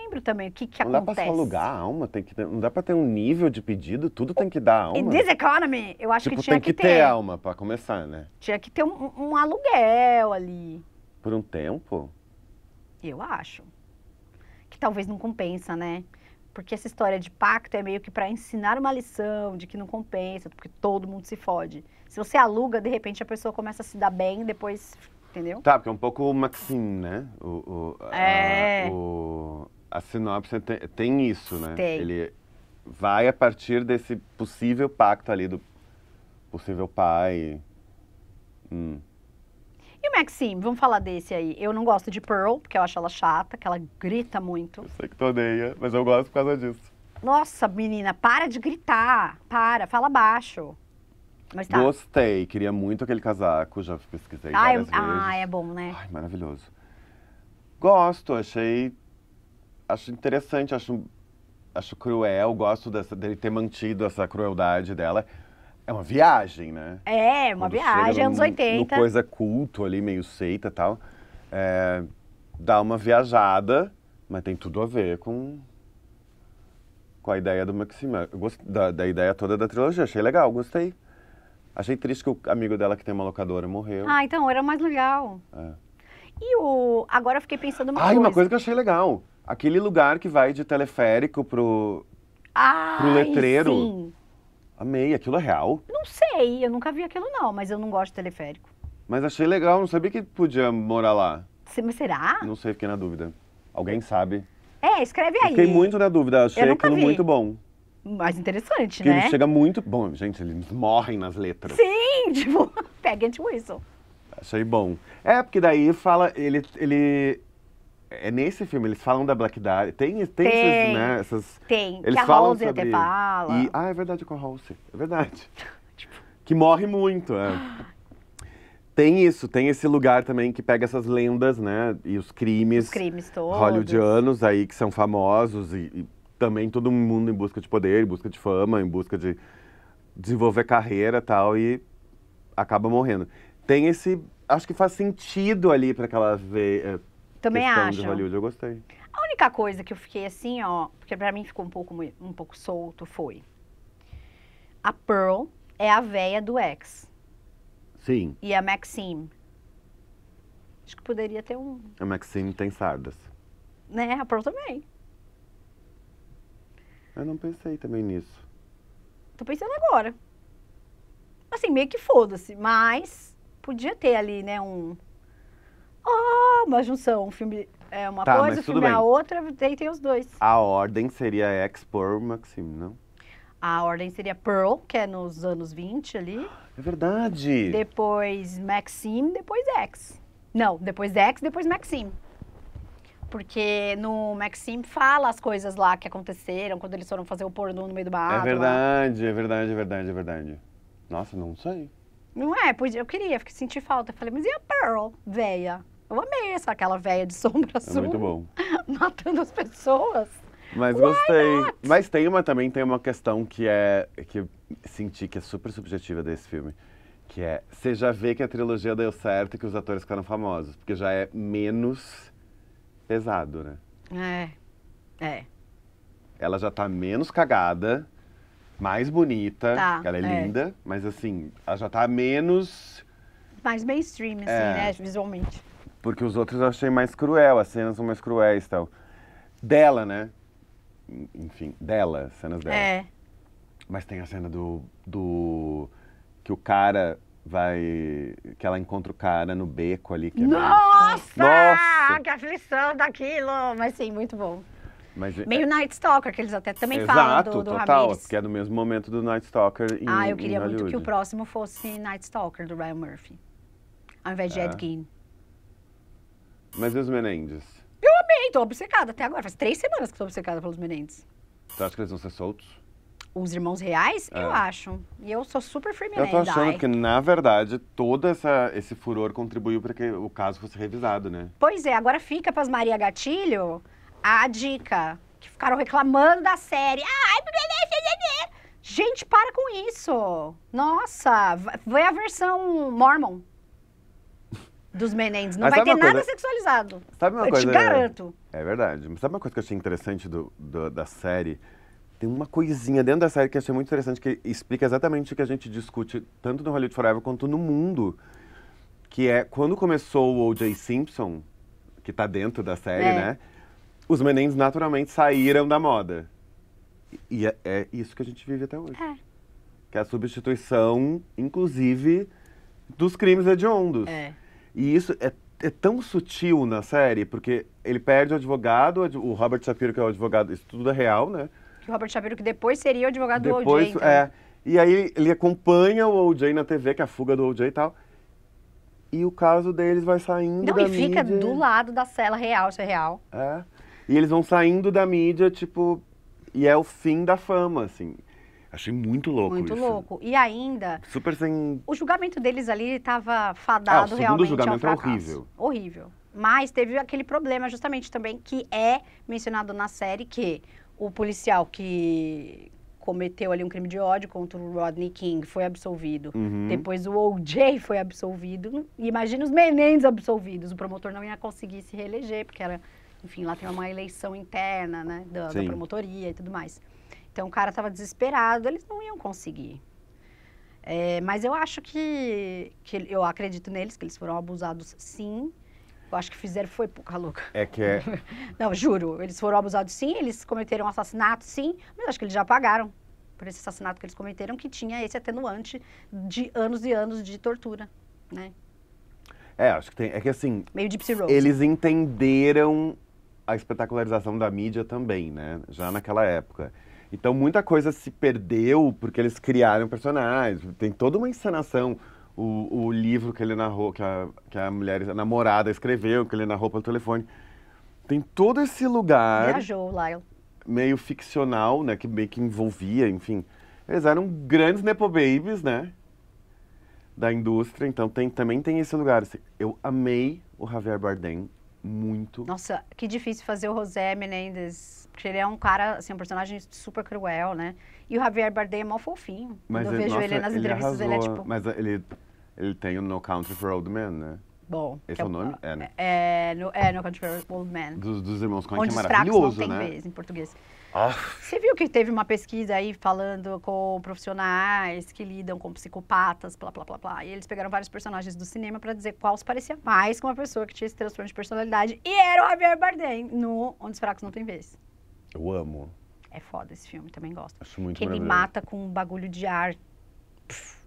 lembro também o que, que não acontece. Não dá pra só alugar a alma, tem que ter, não dá pra ter um nível de pedido, tudo tem que dar alma. e this economy, eu acho tipo, que tinha tem que, ter. alma pra começar, né? Tinha que ter um, um aluguel ali. Por um tempo? Eu acho. Que talvez não compensa, né? Porque essa história de pacto é meio que para ensinar uma lição de que não compensa, porque todo mundo se fode. Se você aluga, de repente a pessoa começa a se dar bem, depois entendeu? Tá, porque é um pouco o Maxim, né? O, o, é. A, o a sinopse tem, tem isso, né? Tem. Ele vai a partir desse possível pacto ali do possível pai. Hum. E o Maxime, vamos falar desse aí. Eu não gosto de Pearl, porque eu acho ela chata, que ela grita muito. Eu sei que tu odeia, mas eu gosto por causa disso. Nossa, menina, para de gritar. Para, fala baixo. Mas tá. Gostei, queria muito aquele casaco, já pesquisei Ai, várias eu... vezes. Ah, é bom, né? Ai, maravilhoso. Gosto, achei acho interessante, acho, acho cruel, gosto dessa, dele ter mantido essa crueldade dela. É uma viagem, né? É, uma Quando viagem, anos 80. No coisa culto ali, meio seita e tal. É, dá uma viajada, mas tem tudo a ver com, com a ideia do Maximiliano. Da, da ideia toda da trilogia, achei legal, gostei. Achei triste que o amigo dela que tem uma locadora morreu. Ah, então era mais legal. É. E o. Agora eu fiquei pensando uma Ai, coisa. uma coisa que eu achei legal. Aquele lugar que vai de teleférico pro, ah, pro letreiro. Sim. Amei, aquilo é real? Não sei, eu nunca vi aquilo não, mas eu não gosto de teleférico. Mas achei legal, não sabia que podia morar lá. Se, mas será? Não sei, fiquei na dúvida. Alguém sabe? É, escreve aí. Fiquei muito na dúvida, achei aquilo vi. muito bom. Mas interessante, Porque né? Ele chega muito bom. Gente, eles morrem nas letras. Sim, tipo, pega and whistle. Achei bom. É, porque daí fala, ele, ele é nesse filme, eles falam da Black Dahlia. Tem, tem, tem esses, né? Essas, tem, eles que a falam Rose sobre... até fala. E, ah, é verdade com a Rose. É verdade. tipo... Que morre muito, é. tem isso, tem esse lugar também que pega essas lendas, né? E os crimes, os crimes todos. hollywoodianos aí que são famosos e, e, também todo mundo em busca de poder, em busca de fama, em busca de desenvolver carreira tal e acaba morrendo. Tem esse, acho que faz sentido ali para aquela eh, também acho. de Hollywood eu gostei. A única coisa que eu fiquei assim, ó, porque pra mim ficou um pouco, um pouco solto, foi... A Pearl é a véia do ex Sim. E a Maxime. Acho que poderia ter um... A Maxime tem sardas. Né? A Pearl também. Eu não pensei também nisso. Tô pensando agora. Assim, meio que foda-se, mas podia ter ali, né, um... Oh, uma junção, O filme é uma tá, coisa, o filme é bem. é a outra, e tem os dois. A ordem seria X Pearl Maxim, não? A ordem seria Pearl, que é nos anos 20 ali. É verdade. Depois Maxim, depois X. Não, depois X, depois Maxim. Porque no Maxim fala as coisas lá que aconteceram quando eles foram fazer o pornô no meio do bar. É verdade, lá. é verdade, é verdade, é verdade. Nossa, não sei. Não é, podia, eu queria, senti falta. Falei, mas e a Pearl, véia? Eu amei essa, aquela velha de sombra azul. É muito bom. matando as pessoas. Mas Why gostei. Not? Mas tem uma também, tem uma questão que é. que eu senti que é super subjetiva desse filme. Que é. Você já vê que a trilogia deu certo e que os atores ficaram famosos. Porque já é menos pesado, né? É. É. Ela já tá menos cagada, mais bonita. Tá, ela é, é, linda, mas assim, ela já tá menos. Mais mainstream, assim, é. né? Visualmente. Porque os outros eu achei mais cruel, as cenas são mais cruéis e tal. Dela, né? Enfim, dela, cenas dela. É. Mas tem a cena do, do. que o cara vai. que ela encontra o cara no beco ali. Que é Nossa! Nossa! Que aflição daquilo! Mas sim, muito bom. Mas, é- meio é... Night Stalker, que eles até também Exato, falam do, do total, Ramirez. que é do mesmo momento do Night Stalker em Ah, eu queria muito que o próximo fosse Night Stalker, do Ryan Murphy. Ao invés de é. Ed Gein. Mas e os Menendez? Eu amei, tô obcecada até agora. Faz três semanas que tô obcecada pelos Menendez. Você acha que eles vão ser soltos? Os irmãos reais? É. Eu acho. E eu sou super firme Eu tô achando ai. que, na verdade, todo essa, esse furor contribuiu para que o caso fosse revisado, né? Pois é, agora fica pras Maria Gatilho a dica. Que ficaram reclamando da série. Ai, Gente, para com isso! Nossa, foi a versão Mormon dos menendes. Não Mas vai ter nada sexualizado. Sabe uma eu coisa? Eu te garanto. É, verdade. Mas sabe uma coisa que eu achei interessante do, do, da série? Tem uma coisinha dentro da série que eu achei muito interessante, que explica exatamente o que a gente discute tanto no Hollywood Forever quanto no mundo. Que é quando começou o O.J. Simpson, que tá dentro da série, é. né? Os menendes naturalmente saíram da moda. E é, é, isso que a gente vive até hoje. É. Que é a substituição, inclusive, dos crimes hediondos. É. E isso é, é tão sutil na série, porque ele perde o advogado, o Robert Shapiro, que é o advogado, isso tudo é real, né? o Robert Shapiro, que depois seria o advogado depois, do O.J. Então. É, e aí ele acompanha o O.J. na TV, que é a fuga do O.J. e tal. E o caso deles vai saindo Não, da e mídia. fica do lado da cela real, isso é real. É. E eles vão saindo da mídia, tipo... E é o fim da fama, assim. Achei muito louco muito isso. Muito louco. E ainda. Super sem. O julgamento deles ali estava fadado ah, o realmente. julgamento é horrível. Horrível. Mas teve aquele problema, justamente também, que é mencionado na série, que o policial que cometeu ali um crime de ódio contra o Rodney King foi absolvido. Uhum. Depois o O.J. foi absolvido. Imagina os Menendez absolvidos. O promotor não ia conseguir se reeleger, porque era. Enfim, lá tem uma eleição interna, né? da, da promotoria e tudo mais. Então o cara estava desesperado, eles não iam conseguir. É, mas eu acho que, que eu acredito neles, que eles foram abusados sim. Eu acho que fizeram foi pouca louca. É que é. não, juro, eles foram abusados sim, eles cometeram assassinato sim, mas acho que eles já pagaram por esse assassinato que eles cometeram, que tinha esse atenuante de anos e anos de tortura, né? É, acho que tem. É que assim. Meio Gypsy Rose. Eles entenderam a espetacularização da mídia também, né? Já naquela época. Então muita coisa se perdeu porque eles criaram personagens. Tem toda uma encenação. O, o livro que ele narrou, que a, que a mulher a namorada escreveu, que ele narrou pelo telefone. Tem todo esse lugar. Viajou, Lyle. Meio ficcional, né? Que meio que envolvia, enfim. Eles eram grandes Nepo Babies, né? Da indústria. Então tem, também tem esse lugar. Assim. Eu amei o Javier Bardem muito. Nossa, que difícil fazer o José Menendez, porque ele é um cara, assim, um personagem super cruel, né? E o Javier Bardem é mó fofinho. Mas Quando eu ele, vejo nossa, ele nas ele entrevistas, arrasou, ele é tipo... Mas ele, ele tem o No Country for Old Men, né? Bom. Esse é, é, o nome? É, né? É, no, é, No Country for Old Man. Dos, dos irmãos Coen, que é maravilhoso, não né? tem vez em português. Você viu que teve uma pesquisa aí falando com profissionais que lidam com psicopatas, blá, blá, blá, blá. E eles pegaram vários personagens do cinema para dizer qual se parecia mais com uma pessoa que tinha esse transtorno de personalidade. E era o Javier Bardem no Onde os Fracos Não Tem Vez. Eu amo. É foda esse filme, também gosto. Acho muito Que ele mata com um bagulho de ar. Pff.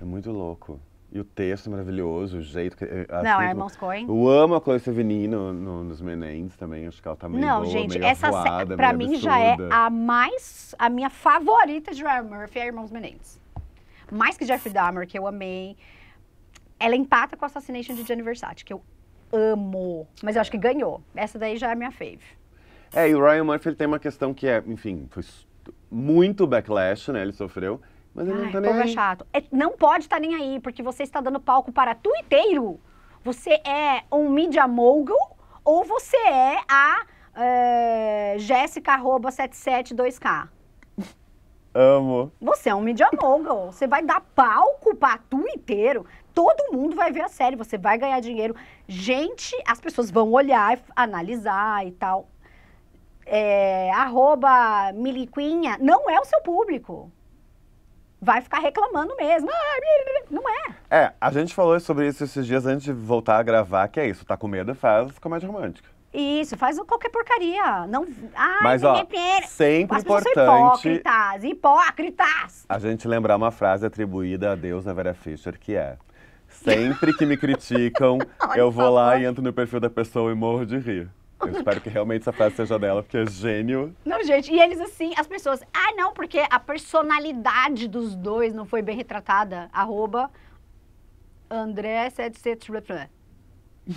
É muito louco. E o texto é maravilhoso, o jeito que. Eh, Não, é Irmãos Coen. Eu amo a Chloe venino no, nos Menendez também, acho que ela tá muito Não, boa, gente, meio essa série, pra mim absurda. já é a mais. a minha favorita de Ryan Murphy é Irmãos Menendez. Mais que Jeffrey Dahmer, que eu amei. Ela empata com Assassination de Gianni Versace, que eu amo. Mas eu acho que ganhou. Essa daí já é a minha fave. É, e o Ryan Murphy ele tem uma questão que é, enfim, foi muito backlash, né? Ele sofreu. Mas ele Ai, não tá nem é aí. é chato. É, não pode estar tá nem aí, porque você está dando palco para tuiteiro. Você é um media mogul ou você é a é, Jéssica 772K? Amo. Você é um media mogul. Você vai dar palco para tuiteiro. Todo mundo vai ver a série, você vai ganhar dinheiro. Gente, as pessoas vão olhar, analisar e tal. É, arroba miliquinha não é o seu público vai ficar reclamando mesmo. Ah, Não é. É, a gente falou sobre isso esses dias antes de voltar a gravar, que é isso. Tá com medo, faz comédia romântica. Isso, faz qualquer porcaria. Não, ah Mas, ó, sempre As importante... hipócritas, hipócritas! A gente lembrar uma frase atribuída a Deus a Vera Fischer, que é... Sempre que me criticam, eu vou lá e entro no perfil da pessoa e morro de rir. Eu espero que realmente essa festa seja dela, porque é gênio. Não, gente, e eles assim, as pessoas, ah, não, porque a personalidade dos dois não foi bem retratada. Arroba André 77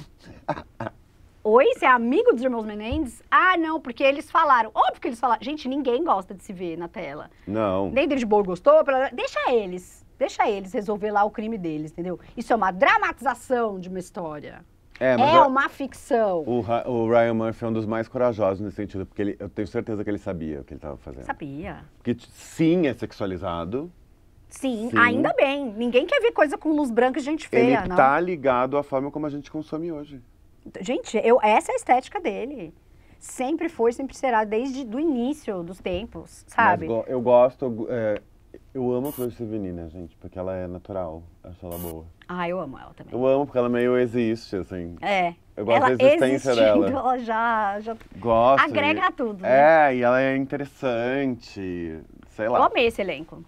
Oi, você é amigo dos irmãos Menendez? Ah, não, porque eles falaram. Óbvio que eles falaram. Gente, ninguém gosta de se ver na tela. Não. Nem David Bowie gostou. Pra... Deixa eles. Deixa eles resolver lá o crime deles, entendeu? Isso é uma dramatização de uma história. É, é uma ficção. O, o, Ryan Murphy é um dos mais corajosos nesse sentido, porque ele, eu tenho certeza que ele sabia o que ele estava fazendo. Sabia. Porque sim, é sexualizado. Sim, sim, ainda bem. Ninguém quer ver coisa com luz branca e gente feia, ele não. tá ligado à forma como a gente consome hoje. Gente, eu, essa é a estética dele. Sempre foi, sempre será, desde o início dos tempos, sabe? Go eu gosto... É eu amo a Chloe Sevenina, gente, porque ela é natural. Acho ela boa. Ah, eu amo ela também. Eu amo porque ela meio existe, assim. É. Eu gosto ela da existência dela. Então ela já, já gosto, agrega e... tudo. Né? É, e ela é interessante. Sei lá. Eu amei esse elenco.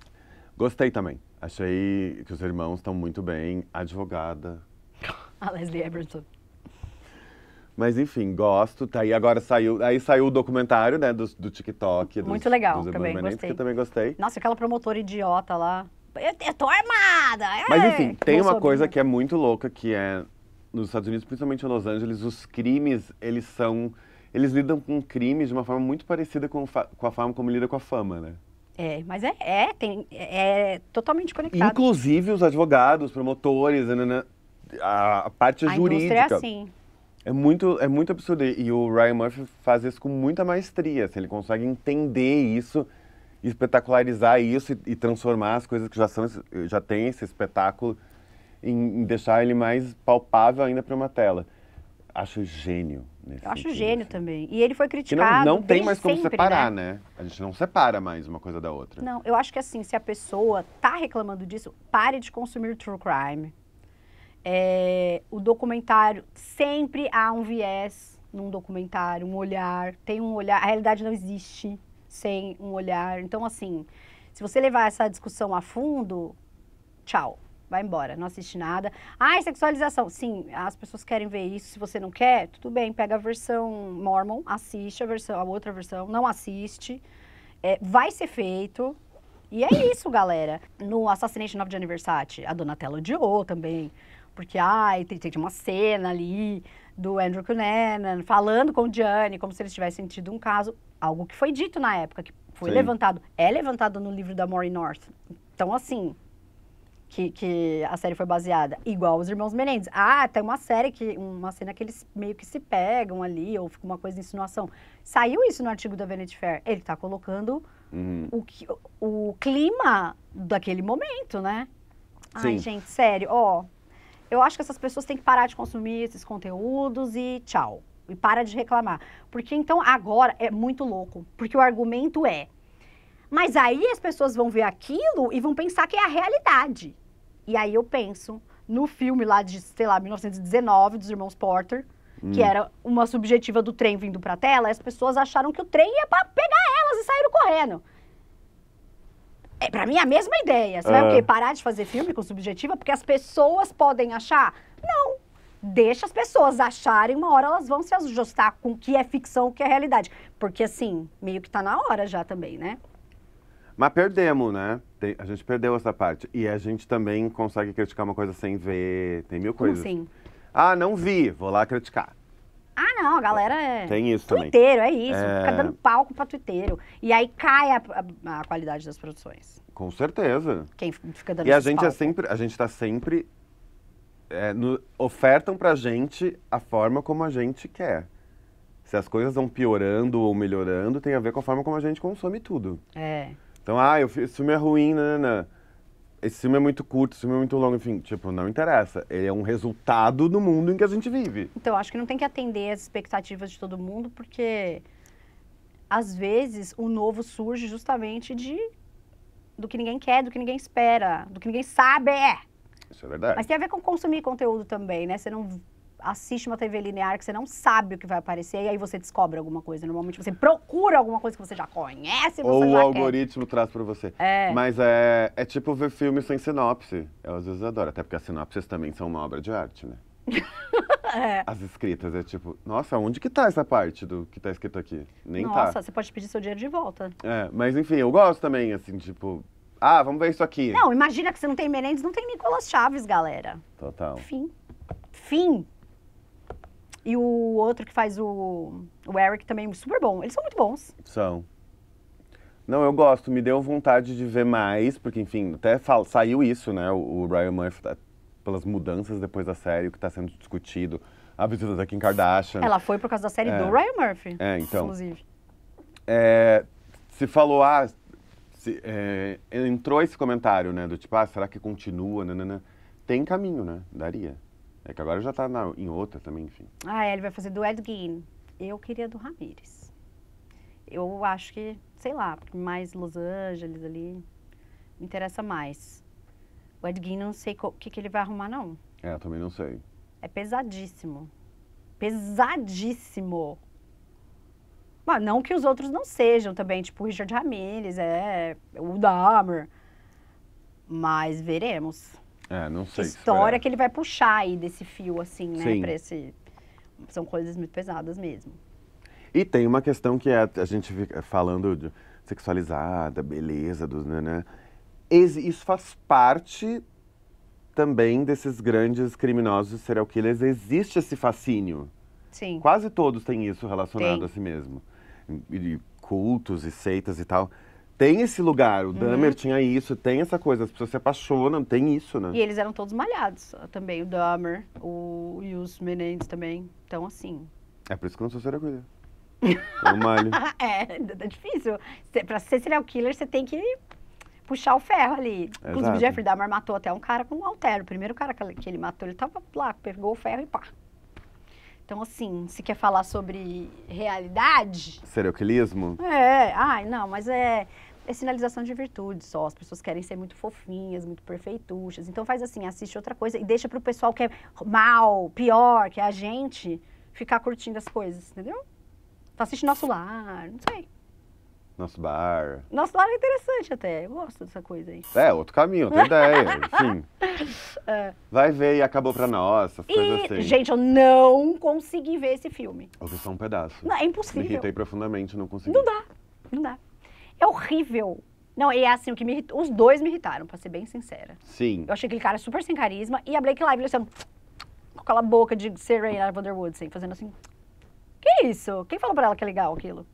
Gostei também. Achei que os irmãos estão muito bem. Advogada. a Leslie Eberton. Mas enfim, gosto. Tá aí agora saiu, aí saiu o documentário, né, do, do TikTok. Dos, Muito legal, dos também gostei. Que eu também gostei. Nossa, aquela promotora idiota lá. Eu, eu tô armada! Mas enfim, tem uma coisa que é muito louca, que é nos Estados Unidos, principalmente em Los Angeles, os crimes, eles são... Eles lidam com crimes de uma forma muito parecida com, com a forma como lida com a fama, né? É, mas é, é, tem, é, é totalmente conectado. Inclusive os advogados, promotores, a, a parte a jurídica. A indústria é assim. É muito, é muito absurdo. E o Ryan Murphy faz isso com muita maestria. Assim, ele consegue entender isso, espetacularizar isso e, e, transformar as coisas que já, são, já tem esse espetáculo em, em deixar ele mais palpável ainda para uma tela. Acho gênio. Nesse Eu acho sentido, gênio assim. também. E ele foi criticado. Que não, não tem mais como sempre, separar, né? né? A gente não separa mais uma coisa da outra. Não, eu acho que assim, se a pessoa tá reclamando disso, pare de consumir true crime é, o documentário sempre há um viés num documentário, um olhar, tem um olhar, a realidade não existe sem um olhar. Então, assim, se você levar essa discussão a fundo, tchau, vai embora, não assiste nada. Ah, sexualização. Sim, as pessoas querem ver isso. Se você não quer, tudo bem, pega a versão Mormon, assiste a versão, a outra versão, não assiste. É, vai ser feito. E é isso, galera. No Assassination of de Versace, a Donatella odiou também porque ai, tem, tem uma cena ali do Andrew Cunanan falando com o Gianni, como se eles tivessem tido um caso, algo que foi dito na época, que foi Sim. levantado, é levantado no livro da Maureen North. Então, assim, que, que, a série foi baseada, igual os Irmãos Menendez. Ah, tem uma série que, uma cena que eles meio que se pegam ali, ou fica uma coisa de insinuação. Saiu isso no artigo da Vanity Fair. Ele está colocando uhum. o, o, o clima daquele momento, né? Sim. Ai, gente, sério, ó. Oh, eu acho que essas pessoas têm que parar de consumir esses conteúdos e tchau. E para de reclamar. Porque então agora é muito louco. Porque o argumento é. Mas aí as pessoas vão ver aquilo e vão pensar que é a realidade. E aí eu penso no filme lá de, sei lá, 1919, dos irmãos Porter, hum. que era uma subjetiva do trem vindo pra tela, e as pessoas acharam que o trem ia pegar elas e saíram correndo. É, pra mim é a mesma ideia. Você vai o quê? É. Parar de fazer filme com subjetiva? Porque as pessoas podem achar? Não. Deixa as pessoas acharem, uma hora elas vão se ajustar com o que é ficção, o que é realidade. Porque, assim, meio que tá na hora já também, né? Mas perdemos, né? Tem, a gente perdeu essa parte. E a gente também consegue criticar uma coisa sem ver. Tem mil Como coisas. Assim? Ah, não vi. Vou lá criticar. Ah, não, a galera é. Tem isso também. Tuiteiro, é isso. É... Fica dando palco pra tuiteiro. E aí cai a, a, a qualidade das produções. Com certeza. Quem fica dando E a gente é palco. é sempre. A gente tá sempre. É, no, ofertam pra gente a forma como a gente quer. Se as coisas vão piorando ou melhorando, tem a ver com a forma como a gente consome tudo. É. Então, ah, eu, esse filme é ruim, né, né esse filme é muito curto, esse filme é muito longo, enfim, tipo, não interessa. Ele é um resultado do mundo em que a gente vive. Então, acho que não tem que atender às expectativas de todo mundo, porque às vezes o novo surge justamente de do que ninguém quer, do que ninguém espera, do que ninguém sabe. Isso é verdade. Mas tem a ver com consumir conteúdo também, né? Você não assiste uma TV linear que você não sabe o que vai aparecer e aí você descobre alguma coisa. Normalmente você procura alguma coisa que você já conhece. Você Ou já o algoritmo quer. traz para você. É. Mas é, é tipo ver filme sem sinopse. Eu às vezes adoro, até porque as sinopses também são uma obra de arte, né? é. As escritas, é tipo, nossa, onde que tá essa parte do que tá escrito aqui? Nem nossa, tá. Nossa, você pode pedir seu dinheiro de volta. É, mas enfim, eu gosto também, assim, tipo, ah, vamos ver isso aqui. Não, imagina que você não tem Menendez, não tem Nicolas Chaves, galera. Total. Fim. Fim. E o outro que faz o, o Eric também, é super bom. Eles são muito bons. São. Não, eu gosto, me deu vontade de ver mais, porque, enfim, até fal... saiu isso, né? O, o Ryan Murphy, tá... pelas mudanças depois da série, o que está sendo discutido, a visita da Kim Kardashian. Ela foi por causa da série é. do Ryan Murphy. É, então. Inclusive. É, se falou, ah, se, é, entrou esse comentário, né? Do tipo, ah, será que continua? Nanana. Tem caminho, né? Daria. É que agora já está em outra também, enfim. Ah, é, ele vai fazer do Ed Gein. Eu queria do Ramirez. Eu acho que, sei lá, mais Los Angeles ali me interessa mais. O Ed Gein, não sei o que, que ele vai arrumar, não. É, eu também não sei. É pesadíssimo. Pesadíssimo. Mas não que os outros não sejam também, tipo o Richard Ramirez, é, o Dahmer. Mas veremos. É, não sei. história que ele vai puxar aí desse fio, assim, né? Sim. Pra esse... São coisas muito pesadas mesmo. E tem uma questão que é a gente fica falando de sexualizada, beleza, dos, né? Isso faz parte também desses grandes criminosos serial killers. Existe esse fascínio. Sim. Quase todos têm isso relacionado tem. a si mesmo. E cultos e seitas e tal tem esse lugar. O uhum. Dahmer uhum. tinha isso, tem essa coisa. As pessoas se apaixonam, tem isso, né? E eles eram todos malhados também. O Dahmer, o, e os Menendez também. Então, assim... É por isso que eu não sou serial killer. Eu malho. é, é difícil. Pra ser serial killer, você tem que puxar o ferro ali. Exato. Inclusive, o Jeffrey Dahmer matou até um cara com um altero. O primeiro cara que ele matou, ele tava lá, pegou o ferro e pá. Então, assim, se quer falar sobre realidade... Serialquilismo? É, ai, não, mas é é sinalização de virtude só. As pessoas querem ser muito fofinhas, muito perfeituchas. Então faz assim, assiste outra coisa e deixa pro pessoal que é mal, pior, que é a gente, ficar curtindo as coisas, entendeu? Tá assiste Nosso Lar, não sei. Nosso bar. Nosso lar é interessante até. Eu gosto dessa coisa aí. É, outro caminho, outra ideia. Enfim. É. Vai ver e acabou pra nós, essas e, coisas assim. Gente, eu não consegui ver esse filme. Ouvi só um pedaço. Não, é impossível. Me irritei profundamente, não consegui. Não dá, não dá. É horrível. Não, e é assim, o que me irritou, os dois me irritaram, pra ser bem sincera. Sim. Eu achei aquele cara super sem carisma e a Blake Lively assim, com aquela boca de Serena Vanderwood, assim, fazendo assim. Que isso? Quem falou pra ela que é legal aquilo?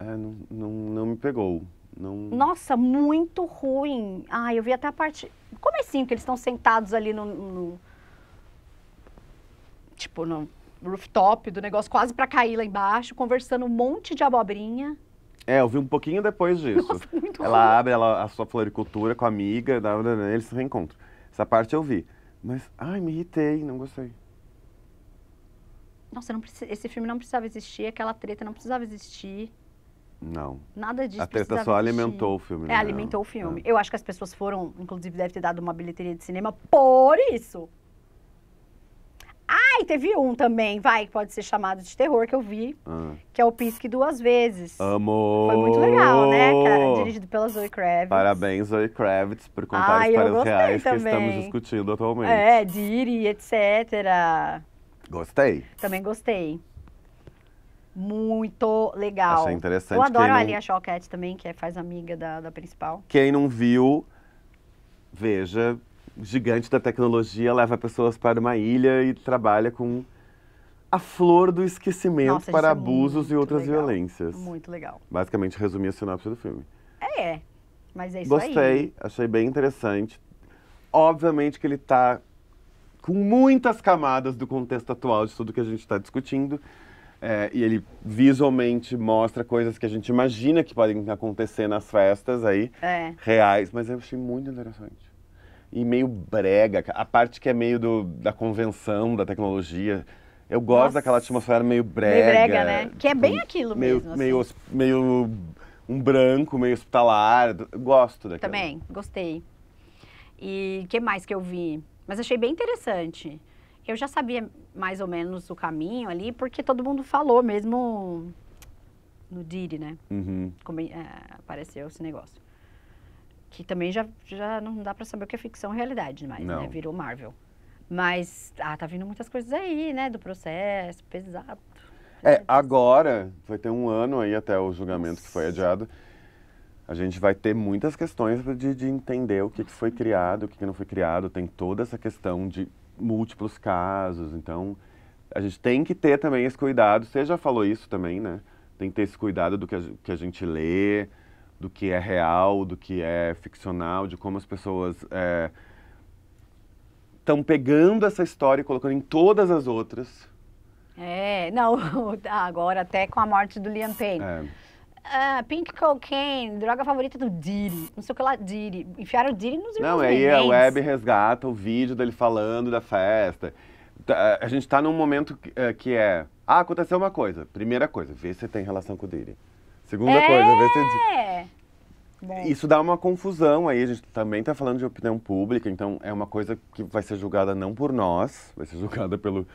É, não, não, não me pegou. Não... Nossa, muito ruim. Ah, eu vi até a parte. Comecinho, que eles estão sentados ali no, no. Tipo, no rooftop do negócio, quase pra cair lá embaixo, conversando um monte de abobrinha. É, eu vi um pouquinho depois disso. Nossa, muito ela ruim. abre ela, a sua floricultura com a amiga, da eles se reencontram. Essa parte eu vi. Mas, ai, me irritei, não gostei. Nossa, não precisa, esse filme não precisava existir, aquela treta não precisava existir. Não. Nada disso. A treta só existir. alimentou o filme. É, né? alimentou o é. filme. É. Eu acho que as pessoas foram, inclusive, deve ter dado uma bilheteria de cinema por isso. Ai, teve um também, vai, que pode ser chamado de terror, que eu vi, ah. que é o Pisque Duas Vezes. Amor! Foi muito legal, né? É dirigido pela Zoe Kravitz. Parabéns, Zoe Kravitz, por contar Ai, histórias reais também. que estamos discutindo atualmente. É, Diri, etc. Gostei. Também gostei. Muito legal. Achei interessante. Eu adoro não... a Alia Shawkat também, que é, faz amiga da, da principal. Quem não viu, veja gigante da tecnologia leva pessoas para uma ilha e trabalha com a flor do esquecimento Nossa, para é abusos é e outras legal. violências. Muito legal. Basicamente, resumir a sinopse do filme. É, é. mas é isso Gostei, aí. Gostei, achei bem interessante. Obviamente que ele está com muitas camadas do contexto atual de tudo que a gente está discutindo. É, e ele visualmente mostra coisas que a gente imagina que podem acontecer nas festas aí, é. reais, mas eu achei muito interessante e meio brega. A parte que é meio do, da convenção, da tecnologia. Eu gosto Nossa. daquela atmosfera meio brega. Meio brega, né? Que é bem aquilo meio, mesmo. Assim. Meio, meio um branco, meio hospitalar. Gosto daquilo. Também, gostei. E o que mais que eu vi? Mas achei bem interessante. Eu já sabia mais ou menos o caminho ali, porque todo mundo falou mesmo no Didi, né? Uhum. Como, é, apareceu esse negócio que também já, já não dá para saber o que é ficção e realidade mais, né? não. né? Virou Marvel. Mas, ah, tá vindo muitas coisas aí, né? Do processo, pesado. É, agora, vai ter um ano aí até o julgamento Nossa. que foi adiado. A gente vai ter muitas questões de, de entender o que, que foi criado, o que, que não foi criado. Tem toda essa questão de múltiplos casos. Então, a gente tem que ter também esse cuidado. Você já falou isso também, né? Tem que ter esse cuidado do que a, que a gente lê, do que é real, do que é ficcional, de como as pessoas estão é, pegando essa história e colocando em todas as outras. É, não, ah, agora até com a morte do Liam Payne. É. Uh, pink Cocaine, droga favorita do Diri, não sei o que lá, Diri. Enfiaram o Diri nos Não, aí a web resgata o vídeo dele falando da festa. Tá, eh, a gente está num momento eh, que é, ah, aconteceu uma coisa. Primeira coisa, vê se tem relação com o Diri. Segunda é... coisa, vê se. É. Bom. Isso dá uma confusão aí, a gente também está falando de opinião pública, então é uma coisa que vai ser julgada não por nós, vai ser julgada pelo,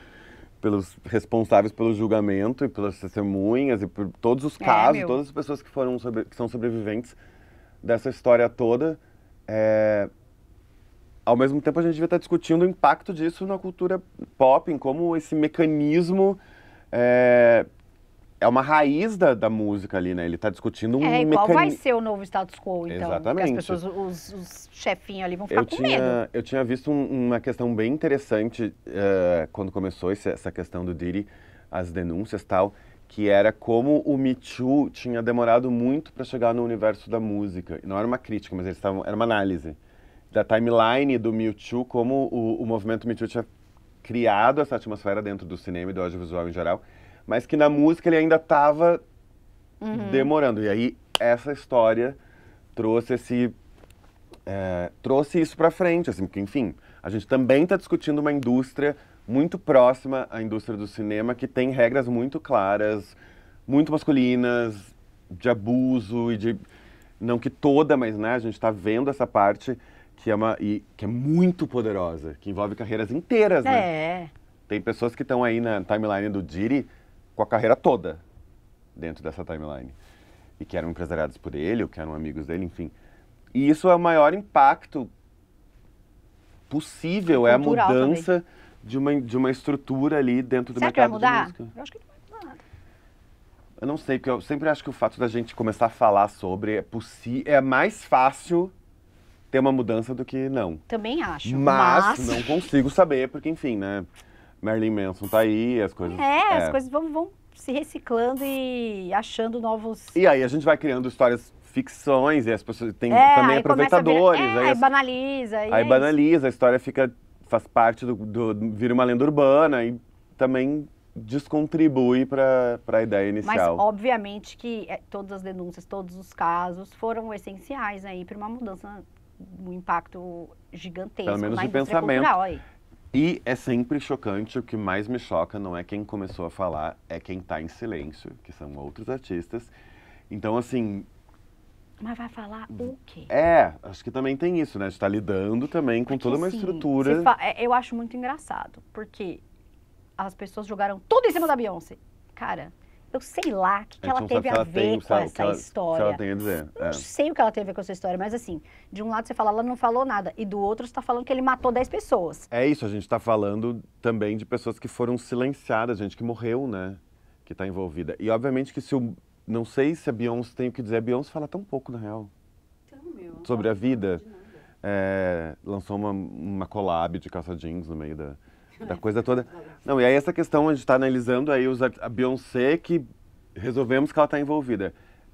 pelos responsáveis pelo julgamento e pelas testemunhas e por todos os é, casos, é, todas as pessoas que foram sobre, que são sobreviventes dessa história toda. É... Ao mesmo tempo, a gente devia estar tá discutindo o impacto disso na cultura pop, em como esse mecanismo é, é uma raiz da, da música ali, né? Ele está discutindo um mecanismo. É, igual mecan... vai ser o novo status quo, então? Exatamente. as pessoas, os, os chefinhos ali vão ficar eu com tinha, medo. Eu tinha visto um, uma questão bem interessante uh, quando começou esse, essa questão do Diri, as denúncias e tal, que era como o Me Too tinha demorado muito para chegar no universo da música. Não era uma crítica, mas eles estavam, era uma análise da timeline do Me Too, como o, o movimento Me Too tinha criado essa atmosfera dentro do cinema e do audiovisual em geral mas que na música ele ainda estava uhum. demorando. E aí essa história trouxe esse é, trouxe isso para frente, assim, porque enfim, a gente também está discutindo uma indústria muito próxima à indústria do cinema que tem regras muito claras, muito masculinas, de abuso e de não que toda, mas né, a gente está vendo essa parte que é uma e, que é muito poderosa, que envolve carreiras inteiras, né? É. Tem pessoas que estão aí na timeline do Diri com a carreira toda dentro dessa timeline. E que eram empresariados por ele, ou que eram amigos dele, enfim. E isso é o maior impacto possível, é, é a mudança de uma, de uma estrutura ali dentro do Será mercado que vai mudar? de música. Eu acho que não vai mudar nada. Eu não sei, porque eu sempre acho que o fato da gente começar a falar sobre é, possível, é mais fácil ter uma mudança do que não. Também acho. Mas, mas... não consigo saber, porque enfim, né? Merlin Manson tá aí, as coisas. É, é. as coisas vão, vão se reciclando e achando novos. E aí a gente vai criando histórias ficções e as pessoas têm é, também aproveitadores. Vir... É, aí, as... banaliza. aí é banaliza, isso. a história fica faz parte do, do, vira uma lenda urbana e também descontribui para a ideia inicial. Mas obviamente que é, todas as denúncias, todos os casos foram essenciais aí para uma mudança, um impacto gigantesco. Pelo menos de pensamento. Cultural, e é sempre chocante, o que mais me choca não é quem começou a falar, é quem está em silêncio, que são outros artistas. Então, assim. Mas vai falar o quê? É, acho que também tem isso, né? A gente tá lidando também com porque, toda uma sim, estrutura. Fa... É, eu acho muito engraçado, porque as pessoas jogaram tudo em cima da Beyoncé. Cara, eu sei lá tá- o que, que ela teve a, ver com essa história. Ela tem a dizer. Não é. sei o que ela teve a ver com essa história, mas assim, de um lado você fala, ela não falou nada, e do outro você está falando que ele matou 10 pessoas. É isso, a gente está falando também de pessoas que foram silenciadas, gente que morreu, né? Que está envolvida. E obviamente que se o. Não sei se a Beyoncé tem o que dizer, a Beyoncé fala tão pouco, na real. Então, meu, sobre a vida. É, lançou uma, uma collab de calça jeans no meio da da coisa toda. Não, e aí essa questão a gente está analisando aí os, a Beyoncé, que resolvemos que ela está envolvida.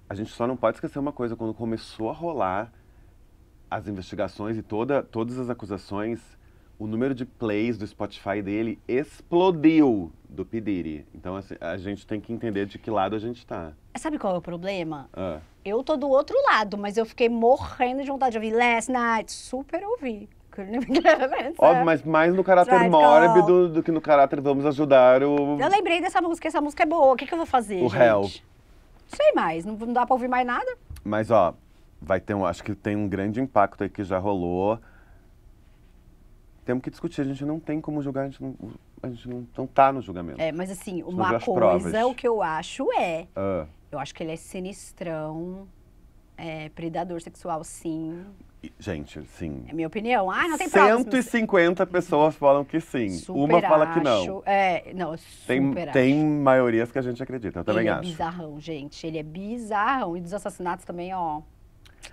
A gente só não pode esquecer uma coisa, quando começou a rolar as investigações e toda, todas as acusações, o número de plays do Spotify dele explodiu do Pediri. Então assim, a gente tem que entender de que lado a gente está. Sabe qual é o problema? Ah. Eu tô do outro lado, mas eu fiquei morrendo de vontade de ouvir Last Night. Super ouvi. Né? Óbvio, mas mais no caráter Tried mórbido do que no caráter vamos ajudar o. Eu lembrei dessa música, essa música é boa. O que, que eu vou fazer? O réu. Sei mais, não, dá pra ouvir mais nada. Mas ó, vai ter um. Acho que tem um grande impacto aí que já rolou. Temos que discutir, a gente não tem como julgar, a gente não, a gente não, não tá no julgamento. É, mas assim, uma coisa, o que eu acho é. Uh. Eu acho que ele é sinistrão. É, predador sexual, sim. Gente, sim. É minha opinião. Ah, não tem 150 provas, pessoas falam que sim. Super Uma fala acho. que não. É, não, é tem, acho. tem maiorias que a gente acredita, eu também Ele é acho. Ele é bizarrão, gente. Ele é bizarrão. E dos assassinatos também, ó.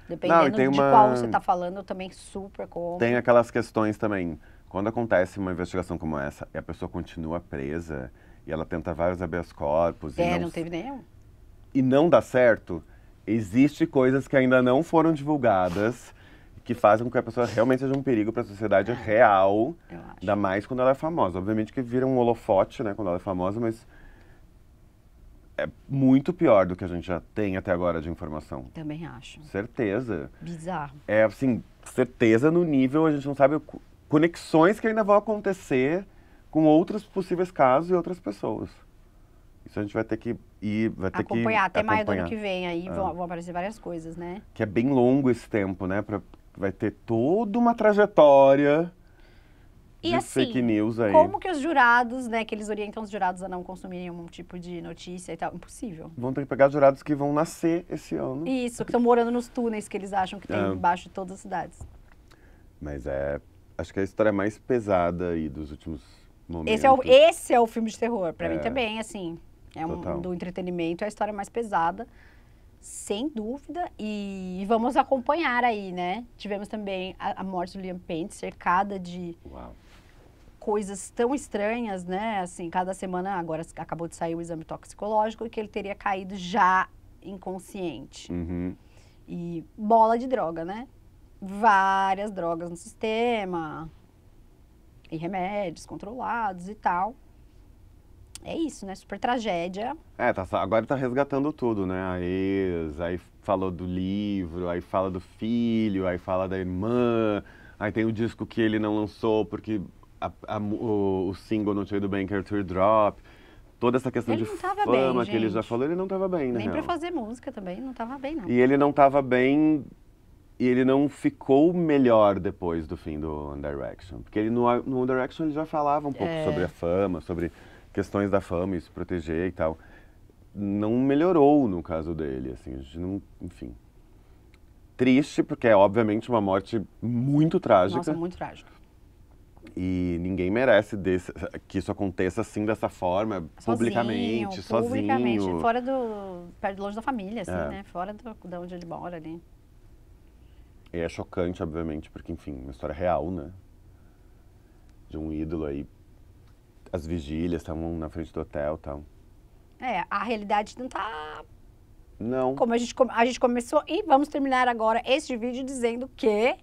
Dependendo não, de uma... qual você tá falando, eu também super compro. Tem aquelas questões também. Quando acontece uma investigação como essa e a pessoa continua presa e ela tenta vários habeas corpus. É, não... não teve nenhum. E não dá certo existe coisas que ainda não foram divulgadas que fazem com que a pessoa realmente seja um perigo para a sociedade é, real, ainda mais quando ela é famosa. Obviamente que vira um holofote, né, quando ela é famosa, mas é muito pior do que a gente já tem até agora de informação. Também acho. Certeza. Bizarro. É assim, certeza no nível, a gente não sabe conexões que ainda vão acontecer com outros possíveis casos e outras pessoas. Isso a gente vai ter que e vai ter acompanhar, que acompanhar. Até maio do ano que vem aí vão, é. vão, aparecer várias coisas, né? Que é bem longo esse tempo, né? para vai ter toda uma trajetória e de assim, fake news aí. Como que os jurados, né, que eles orientam os jurados a não consumirem um tipo de notícia e tal? Impossível. Vão ter que pegar jurados que vão nascer esse ano. Isso, que estão morando nos túneis que eles acham que tem é. embaixo de todas as cidades. Mas é. Acho que é a história mais pesada aí dos últimos momentos. Esse é o, esse é o filme de terror, pra é. mim também, assim. É um, do entretenimento, é a história mais pesada, sem dúvida. E vamos acompanhar aí, né? Tivemos também a, a morte do Liam Payne, cercada de Uau. coisas tão estranhas, né? Assim, cada semana, agora acabou de sair o exame toxicológico, que ele teria caído já inconsciente. Uhum. E bola de droga, né? Várias drogas no sistema, e remédios controlados e tal é isso, né? Super tragédia. É, tá, agora tá resgatando tudo, né? A ex, aí falou do livro, aí fala do filho, aí fala da irmã, aí tem o disco que ele não lançou porque a, a, o, o, single não tinha ido bem, que era Teardrop. Toda essa questão ele de fama bem, que ele já falou, ele não tava bem, né? Nem pra fazer música também, não tava bem, não. E ele não tava bem e ele não ficou melhor depois do fim do One Direction. Porque ele no, no One Direction ele já falava um pouco é. sobre a fama, sobre questões da fama e se proteger e tal. Não melhorou no caso dele, assim, a gente não, enfim. Triste, porque é obviamente uma morte muito trágica. Nossa, muito trágica. E ninguém merece desse, que isso aconteça assim, dessa forma, sozinho, publicamente, publicamente, sozinho. Fora do. perto longe da família, assim, é. né? Fora do, de onde ele mora ali. E é chocante, obviamente, porque, enfim, uma história real, né? De um ídolo aí as vigílias, estavam na frente do hotel e tal. É, a realidade não tá. Não. Como a gente, a gente começou. E vamos terminar agora este vídeo dizendo que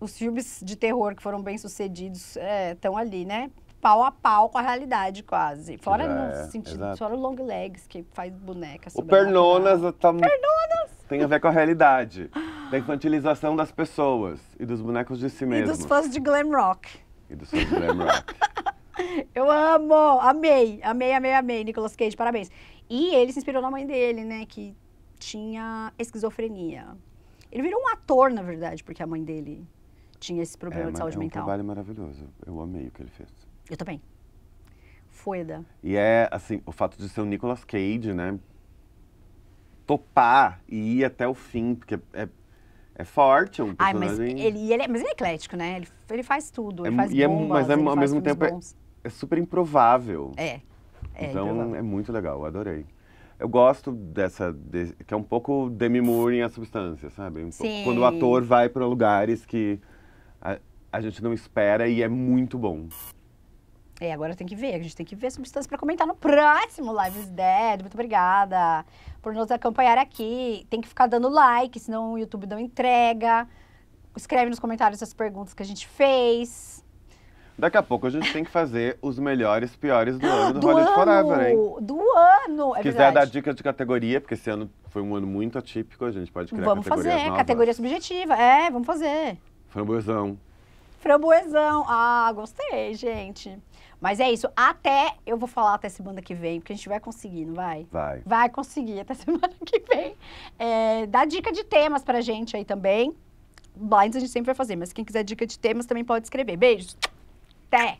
os filmes de terror que foram bem sucedidos estão é, ali, né? Pau a pau com a realidade, quase. Fora é, no é, sentido, exato. fora o long legs, que faz bonecas O Pernonas tá. Pernonas! Tem a ver com a realidade. da infantilização das pessoas e dos bonecos de si mesmos. E dos fãs de glam rock. E dos fãs de glam rock. Eu amo, amei, amei, amei, amei, Nicolas Cage, parabéns. E ele se inspirou na mãe dele, né, que tinha esquizofrenia. Ele virou um ator, na verdade, porque a mãe dele tinha esse problema é, de saúde é um mental. É um trabalho maravilhoso. Eu amei o que ele fez. Eu também. Foda. E é, assim, o fato de ser o Nicolas Cage, né, topar e ir até o fim, porque é, é forte, é um personagem... Ai, mas ele, ele, é, mas ele é eclético, né? Ele, ele faz tudo, ele é, faz é bombas, é, Mas é, ao mesmo tempo bons é super improvável. É. é então improvável. é muito legal, adorei. Eu gosto dessa. De, que é um pouco Demi Moore em A Substância, sabe? Um pouco, quando o ator vai para lugares que a, a gente não espera e é muito bom. É, agora tem que ver, a gente tem que ver a substância para comentar no próximo Lives Dead. Muito obrigada por nos acompanhar aqui. Tem que ficar dando like, senão o YouTube não entrega. Escreve nos comentários as perguntas que a gente fez. Daqui a pouco a gente tem que fazer os melhores, piores do ano do, do Hollywood ano, Forever, hein? Do ano! É Se quiser verdade. dar dica de categoria, porque esse ano foi um ano muito atípico, a gente pode criar vamos categorias Vamos fazer, categoria subjetiva. É, vamos fazer. Framboesão. Framboesão. Ah, gostei, gente. Mas é isso. Até, eu vou falar até semana que vem, porque a gente vai conseguir, não vai? Vai. Vai conseguir até semana que vem. É, dá dica de temas pra gente aí também. Blinds a gente sempre vai fazer, mas quem quiser dica de temas também pode escrever. Beijos! แตก